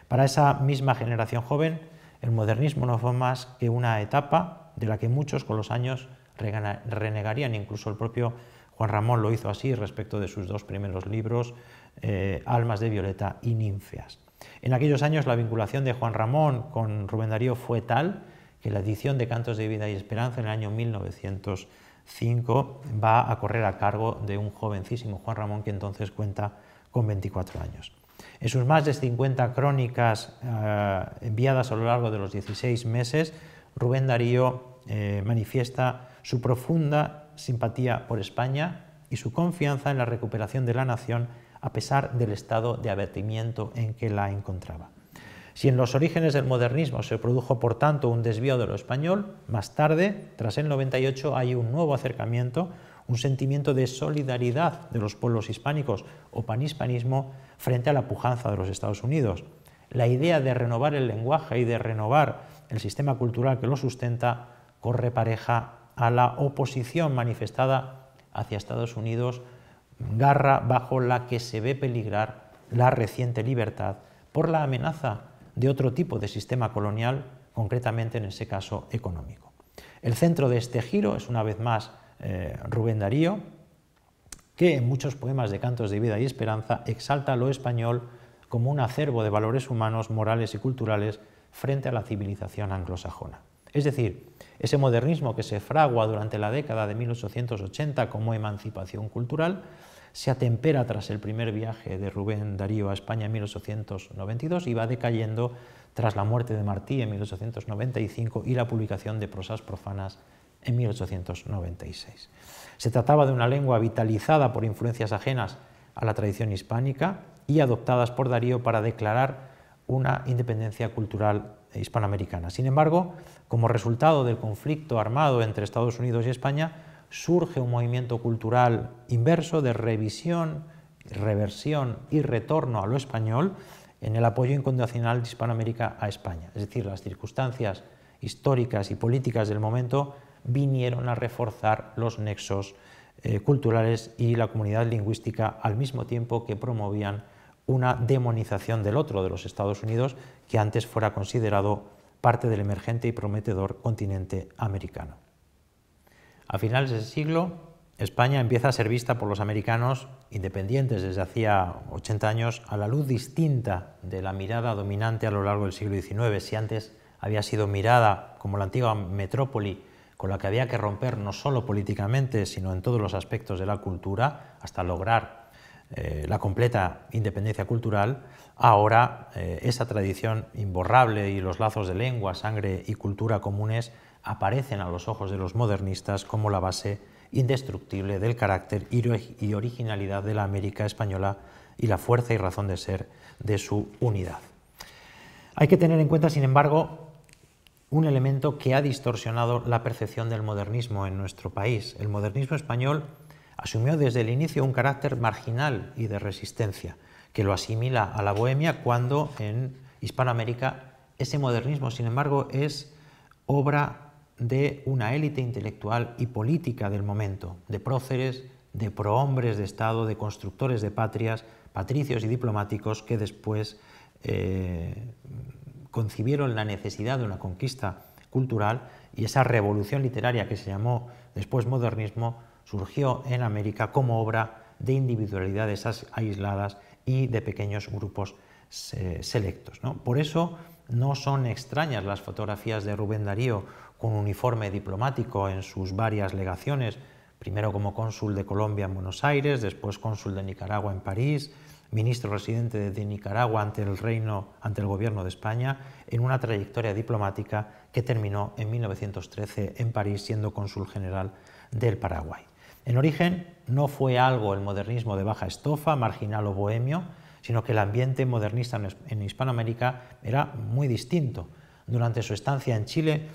Para esa misma generación joven, el modernismo no fue más que una etapa de la que muchos con los años renegarían, incluso el propio Juan Ramón lo hizo así respecto de sus dos primeros libros, eh, Almas de Violeta y Ninfeas. En aquellos años la vinculación de Juan Ramón con Rubén Darío fue tal que la edición de Cantos de Vida y Esperanza en el año 1905 va a correr a cargo de un jovencísimo Juan Ramón que entonces cuenta con 24 años. En sus más de 50 crónicas eh, enviadas a lo largo de los 16 meses, Rubén Darío eh, manifiesta su profunda simpatía por España y su confianza en la recuperación de la nación a pesar del estado de abatimiento en que la encontraba. Si en los orígenes del modernismo se produjo, por tanto, un desvío de lo español, más tarde, tras el 98, hay un nuevo acercamiento, un sentimiento de solidaridad de los pueblos hispánicos o panhispanismo frente a la pujanza de los Estados Unidos. La idea de renovar el lenguaje y de renovar el sistema cultural que lo sustenta corre pareja a la oposición manifestada hacia Estados Unidos, garra bajo la que se ve peligrar la reciente libertad por la amenaza de otro tipo de sistema colonial, concretamente en ese caso económico. El centro de este giro es una vez más eh, Rubén Darío, que en muchos poemas de cantos de vida y esperanza exalta lo español como un acervo de valores humanos, morales y culturales frente a la civilización anglosajona. Es decir, ese modernismo que se fragua durante la década de 1880 como emancipación cultural se atempera tras el primer viaje de Rubén Darío a España en 1892 y va decayendo tras la muerte de Martí en 1895 y la publicación de Prosas Profanas en 1896. Se trataba de una lengua vitalizada por influencias ajenas a la tradición hispánica y adoptadas por Darío para declarar una independencia cultural hispanoamericana. Sin embargo, como resultado del conflicto armado entre Estados Unidos y España, surge un movimiento cultural inverso de revisión, reversión y retorno a lo español en el apoyo incondicional de Hispanoamérica a España. Es decir, las circunstancias históricas y políticas del momento vinieron a reforzar los nexos eh, culturales y la comunidad lingüística al mismo tiempo que promovían una demonización del otro de los Estados Unidos que antes fuera considerado parte del emergente y prometedor continente americano. A finales del siglo, España empieza a ser vista por los americanos independientes desde hacía 80 años a la luz distinta de la mirada dominante a lo largo del siglo XIX. Si antes había sido mirada como la antigua metrópoli con la que había que romper no solo políticamente, sino en todos los aspectos de la cultura, hasta lograr eh, la completa independencia cultural, ahora eh, esa tradición imborrable y los lazos de lengua, sangre y cultura comunes aparecen a los ojos de los modernistas como la base indestructible del carácter y originalidad de la América española y la fuerza y razón de ser de su unidad. Hay que tener en cuenta, sin embargo, un elemento que ha distorsionado la percepción del modernismo en nuestro país. El modernismo español asumió desde el inicio un carácter marginal y de resistencia, que lo asimila a la bohemia cuando en Hispanoamérica ese modernismo, sin embargo, es obra de una élite intelectual y política del momento, de próceres, de prohombres de Estado, de constructores de patrias, patricios y diplomáticos que después eh, concibieron la necesidad de una conquista cultural y esa revolución literaria que se llamó después modernismo surgió en América como obra de individualidades aisladas y de pequeños grupos eh, selectos. Por eso no son extrañas las fotografías de Rubén Darío con uniforme diplomático en sus varias legaciones, primero como cónsul de Colombia en Buenos Aires, después cónsul de Nicaragua en París, ministro residente de Nicaragua ante el reino, ante el gobierno de España, en una trayectoria diplomática que terminó en 1913 en París siendo cónsul general del Paraguay. En origen no fue algo el modernismo de baja estofa, marginal o bohemio, sino que el ambiente modernista en Hispanoamérica era muy distinto. Durante su estancia en Chile,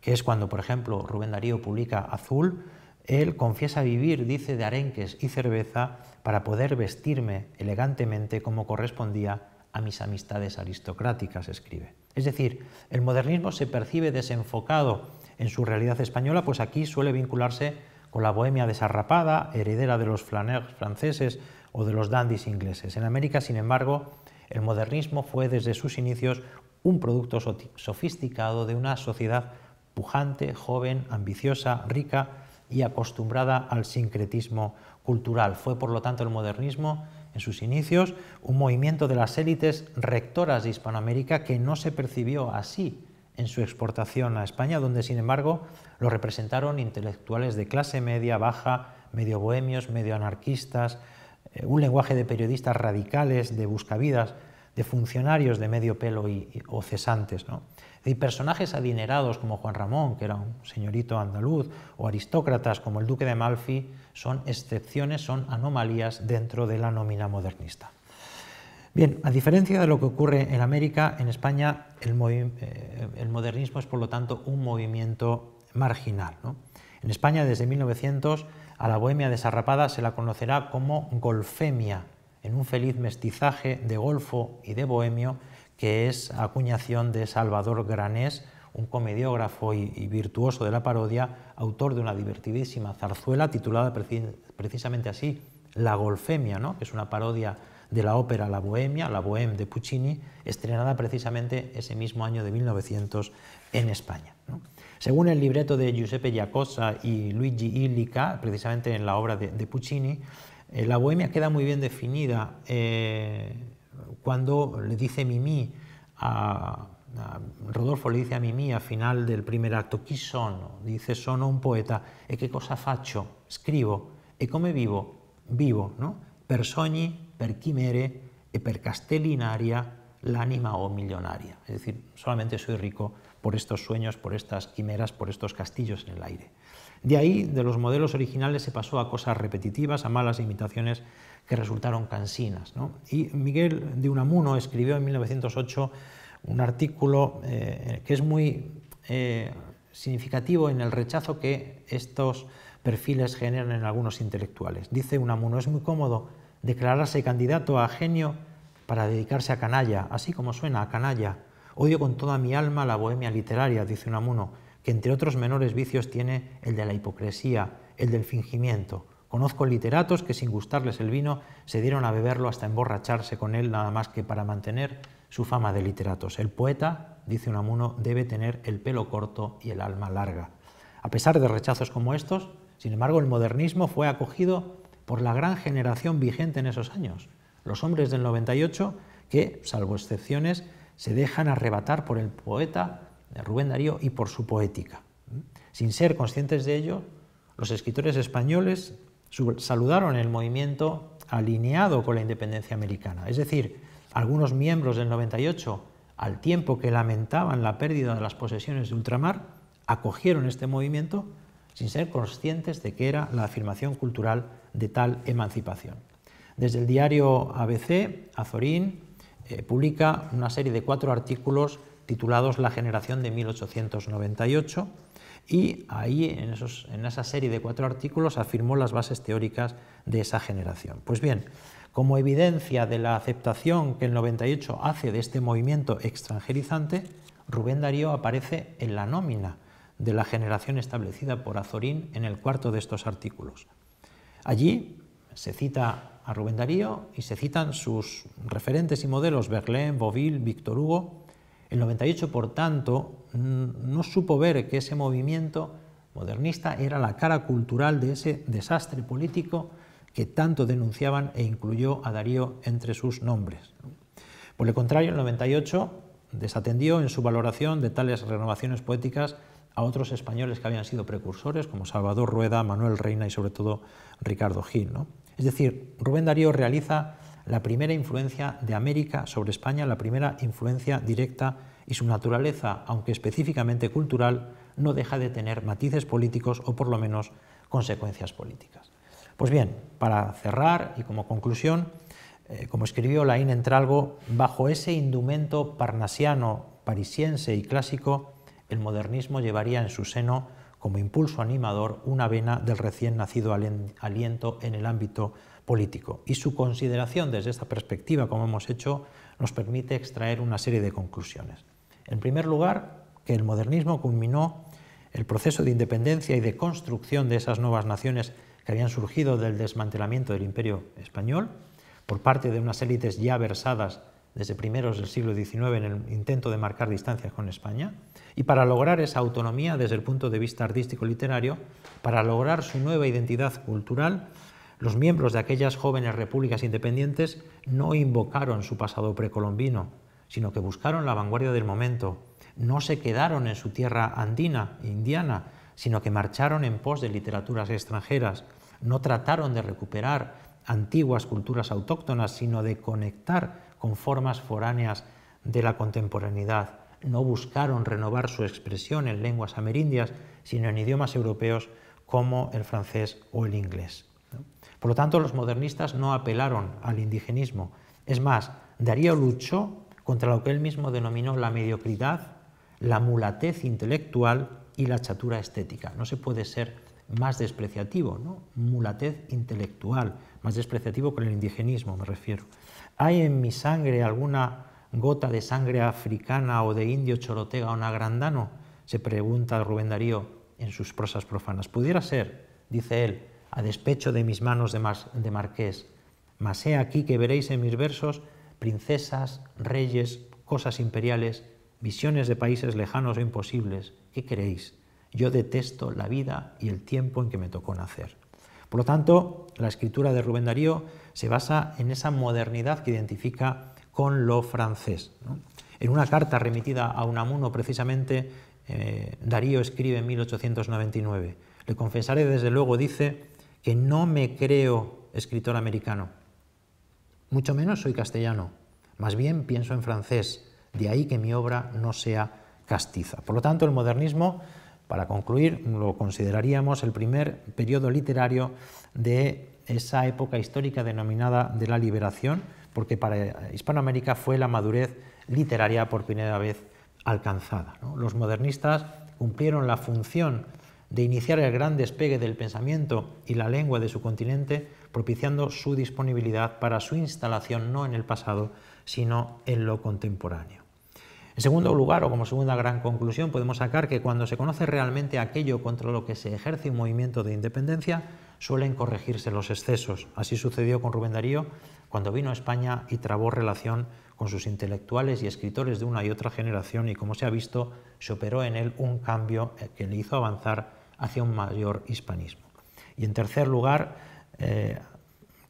que es cuando, por ejemplo, Rubén Darío publica Azul, él confiesa vivir, dice, de arenques y cerveza para poder vestirme elegantemente como correspondía a mis amistades aristocráticas, escribe. Es decir, el modernismo se percibe desenfocado en su realidad española, pues aquí suele vincularse con la bohemia desarrapada, heredera de los flaneurs franceses o de los dandies ingleses. En América, sin embargo, el modernismo fue desde sus inicios un producto sofisticado de una sociedad pujante, joven, ambiciosa, rica, y acostumbrada al sincretismo cultural. Fue, por lo tanto, el modernismo, en sus inicios, un movimiento de las élites rectoras de Hispanoamérica que no se percibió así en su exportación a España, donde, sin embargo, lo representaron intelectuales de clase media, baja, medio bohemios, medio anarquistas, eh, un lenguaje de periodistas radicales, de buscavidas, de funcionarios de medio pelo o cesantes. ¿no? Y personajes adinerados como Juan Ramón, que era un señorito andaluz, o aristócratas como el duque de Malfi, son excepciones, son anomalías dentro de la nómina modernista. Bien, a diferencia de lo que ocurre en América, en España el, eh, modernismo es por lo tanto un movimiento marginal. En España desde 1900 a la bohemia desarrapada se la conocerá como golfemia, en un feliz mestizaje de golfo y de bohemio que es acuñación de Salvador Granés, un comediógrafo y, virtuoso de la parodia, autor de una divertidísima zarzuela titulada precisamente así, La Golfemia, ¿no? que es una parodia de la ópera La Bohemia, La Bohème de Puccini, estrenada precisamente ese mismo año de 1900 en España. Según el libreto de Giuseppe Giacosa y Luigi Illica, precisamente en la obra de, Puccini, eh, la Bohemia queda muy bien definida. Eh, cuando le dice Mimi a, Rodolfo le dice a Mimi al final del primer acto, «qui sono? Dice, sono un poeta. E che cosa faccio? Escribo. E come vivo? Vivo, no? Per sogni, per chimere e per castellinaria l'anima o millonaria. Es decir, solamente soy rico por estos sueños, por estas quimeras, por estos castillos en el aire. De ahí, de los modelos originales, se pasó a cosas repetitivas, a malas imitaciones que resultaron cansinas. Y Miguel de Unamuno escribió en 1908 un artículo eh, que es muy eh, significativo en el rechazo que estos perfiles generan en algunos intelectuales. Dice Unamuno, es muy cómodo declararse candidato a genio para dedicarse a canalla, así como suena a canalla. Odio con toda mi alma la bohemia literaria, dice Unamuno, que entre otros menores vicios tiene el de la hipocresía, el del fingimiento. Conozco literatos que sin gustarles el vino se dieron a beberlo hasta emborracharse con él nada más que para mantener su fama de literatos. El poeta, dice Unamuno, debe tener el pelo corto y el alma larga. A pesar de rechazos como estos, sin embargo, el modernismo fue acogido por la gran generación vigente en esos años, los hombres del 98 que, salvo excepciones, se dejan arrebatar por el poeta Rubén Darío y por su poética. Sin ser conscientes de ello, los escritores españoles saludaron el movimiento alineado con la independencia americana. Es decir, algunos miembros del 98, al tiempo que lamentaban la pérdida de las posesiones de ultramar, acogieron este movimiento sin ser conscientes de que era la afirmación cultural de tal emancipación. Desde el diario ABC, Azorín eh, publica una serie de cuatro artículos titulados La generación de 1898 y ahí en, esa serie de cuatro artículos afirmó las bases teóricas de esa generación. Pues bien, como evidencia de la aceptación que el 98 hace de este movimiento extranjerizante, Rubén Darío aparece en la nómina de la generación establecida por Azorín en el cuarto de estos artículos. Allí se cita a Rubén Darío y se citan sus referentes y modelos Berlín, Boville, Víctor Hugo, el 98, por tanto, no supo ver que ese movimiento modernista era la cara cultural de ese desastre político que tanto denunciaban e incluyó a Darío entre sus nombres. Por el contrario, el 98 desatendió en su valoración de tales renovaciones poéticas a otros españoles que habían sido precursores, como Salvador Rueda, Manuel Reina y sobre todo Ricardo Gil. Es decir, Rubén Darío realiza la primera influencia de América sobre España, la primera influencia directa y su naturaleza, aunque específicamente cultural, no deja de tener matices políticos o por lo menos consecuencias políticas. Pues bien, para cerrar y como conclusión, eh, como escribió Laín Entralgo, bajo ese indumento parnasiano, parisiense y clásico, el modernismo llevaría en su seno, como impulso animador, una vena del recién nacido aliento en el ámbito político. Y su consideración desde esta perspectiva, como hemos hecho, nos permite extraer una serie de conclusiones. En primer lugar, que el modernismo culminó el proceso de independencia y de construcción de esas nuevas naciones que habían surgido del desmantelamiento del imperio español por parte de unas élites ya versadas desde primeros del siglo XIX en el intento de marcar distancias con España, y para lograr esa autonomía desde el punto de vista artístico-literario, para lograr su nueva identidad cultural los miembros de aquellas jóvenes repúblicas independientes no invocaron su pasado precolombino, sino que buscaron la vanguardia del momento. No se quedaron en su tierra andina, indiana, sino que marcharon en pos de literaturas extranjeras. No trataron de recuperar antiguas culturas autóctonas, sino de conectar con formas foráneas de la contemporaneidad. No buscaron renovar su expresión en lenguas amerindias, sino en idiomas europeos como el francés o el inglés. Por lo tanto, los modernistas no apelaron al indigenismo. Es más, Darío luchó contra lo que él mismo denominó la mediocridad, la mulatez intelectual y la chatura estética. No se puede ser más despreciativo, ¿no? Mulatez intelectual, más despreciativo con el indigenismo, me refiero. ¿Hay en mi sangre alguna gota de sangre africana o de indio chorotega o nagrandano? Se pregunta Rubén Darío en sus prosas profanas. Pudiera ser, dice él, a despecho de mis manos de, de marqués. Mas he aquí que veréis en mis versos princesas, reyes, cosas imperiales, visiones de países lejanos o imposibles. ¿Qué queréis? Yo detesto la vida y el tiempo en que me tocó nacer. Por lo tanto, la escritura de Rubén Darío se basa en esa modernidad que identifica con lo francés. En una carta remitida a Unamuno, precisamente, eh, Darío escribe en 1899. Le confesaré, desde luego, dice, que no me creo escritor americano. Mucho menos soy castellano. Más bien pienso en francés. De ahí que mi obra no sea castiza. Por lo tanto, el modernismo, para concluir, lo consideraríamos el primer periodo literario de esa época histórica denominada de la liberación, porque para Hispanoamérica fue la madurez literaria por primera vez alcanzada. Los modernistas cumplieron la función de iniciar el gran despegue del pensamiento y la lengua de su continente, propiciando su disponibilidad para su instalación no en el pasado, sino en lo contemporáneo. En segundo lugar, o como segunda gran conclusión, podemos sacar que cuando se conoce realmente aquello contra lo que se ejerce un movimiento de independencia, suelen corregirse los excesos. Así sucedió con Rubén Darío cuando vino a España y trabó relación con sus intelectuales y escritores de una y otra generación y como se ha visto, se operó en él un cambio que le hizo avanzar hacia un mayor hispanismo. Y en tercer lugar, eh,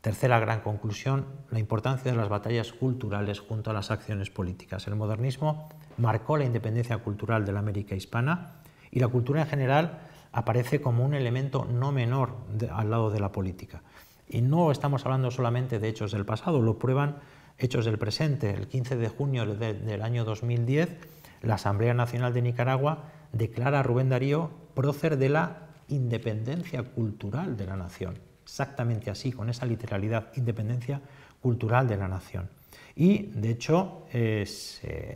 tercera gran conclusión, la importancia de las batallas culturales junto a las acciones políticas. El modernismo marcó la independencia cultural de la América hispana y la cultura en general aparece como un elemento no menor al lado de la política. Y no estamos hablando solamente de hechos del pasado, lo prueban hechos del presente. El 15 de junio del año 2010, la Asamblea Nacional de Nicaragua declara a Rubén Darío prócer de la independencia cultural de la nación. Exactamente así, con esa literalidad, independencia cultural de la nación. Y, de hecho, eh,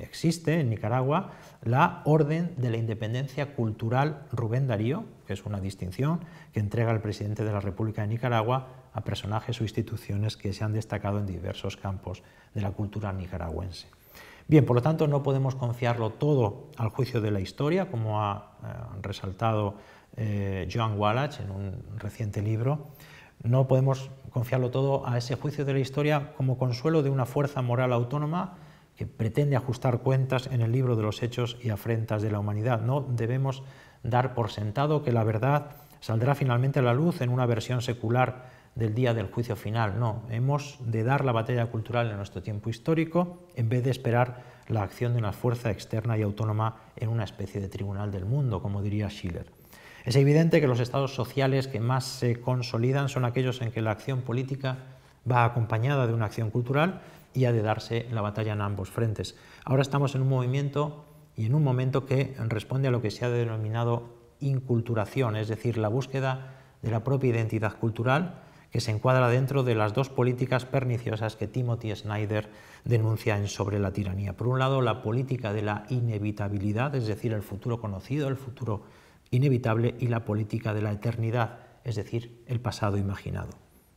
existe en Nicaragua la Orden de la Independencia Cultural Rubén Darío, que es una distinción que entrega el presidente de la República de Nicaragua a personajes o instituciones que se han destacado en diversos campos de la cultura nicaragüense. Bien, por lo tanto, no podemos confiarlo todo al juicio de la historia, como ha eh, resaltado eh, John Wallach en un reciente libro. No podemos confiarlo todo a ese juicio de la historia como consuelo de una fuerza moral autónoma que pretende ajustar cuentas en el libro de los hechos y afrentas de la humanidad. No debemos dar por sentado que la verdad saldrá finalmente a la luz en una versión secular del día del juicio final, no, hemos de dar la batalla cultural en nuestro tiempo histórico en vez de esperar la acción de una fuerza externa y autónoma en una especie de tribunal del mundo, como diría Schiller. Es evidente que los estados sociales que más se consolidan son aquellos en que la acción política va acompañada de una acción cultural y ha de darse la batalla en ambos frentes. Ahora estamos en un movimiento y en un momento que responde a lo que se ha denominado inculturación, es decir, la búsqueda de la propia identidad cultural que se encuadra dentro de las dos políticas perniciosas que Timothy Snyder denuncia en Sobre la tiranía. Por un lado, la política de la inevitabilidad, es decir, el futuro conocido, el futuro inevitable, y la política de la eternidad, es decir, el pasado imaginado.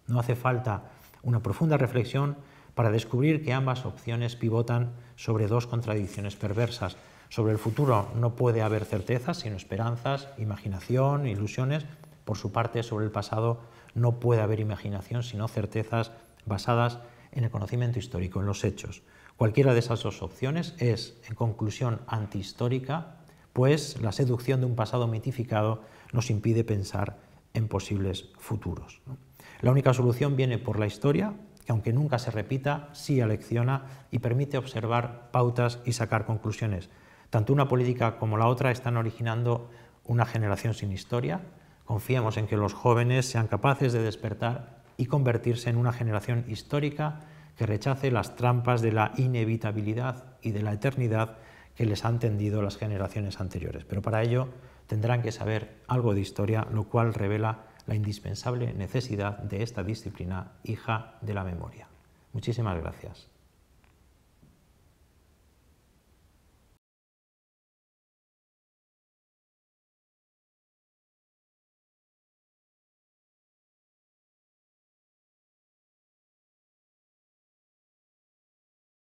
No hace falta una profunda reflexión para descubrir que ambas opciones pivotan sobre dos contradicciones perversas. Sobre el futuro no puede haber certezas, sino esperanzas, imaginación, ilusiones. Por su parte, sobre el pasado no puede haber imaginación sino certezas basadas en el conocimiento histórico, en los hechos. Cualquiera de esas dos opciones es, en conclusión, antihistórica, pues la seducción de un pasado mitificado nos impide pensar en posibles futuros. La única solución viene por la historia, que aunque nunca se repita, sí alecciona y permite observar pautas y sacar conclusiones. Tanto una política como la otra están originando una generación sin historia, Confiamos en que los jóvenes sean capaces de despertar y convertirse en una generación histórica que rechace las trampas de la inevitabilidad y de la eternidad que les han tendido las generaciones anteriores. Pero para ello tendrán que saber algo de historia, lo cual revela la indispensable necesidad de esta disciplina hija de la memoria. Muchísimas gracias.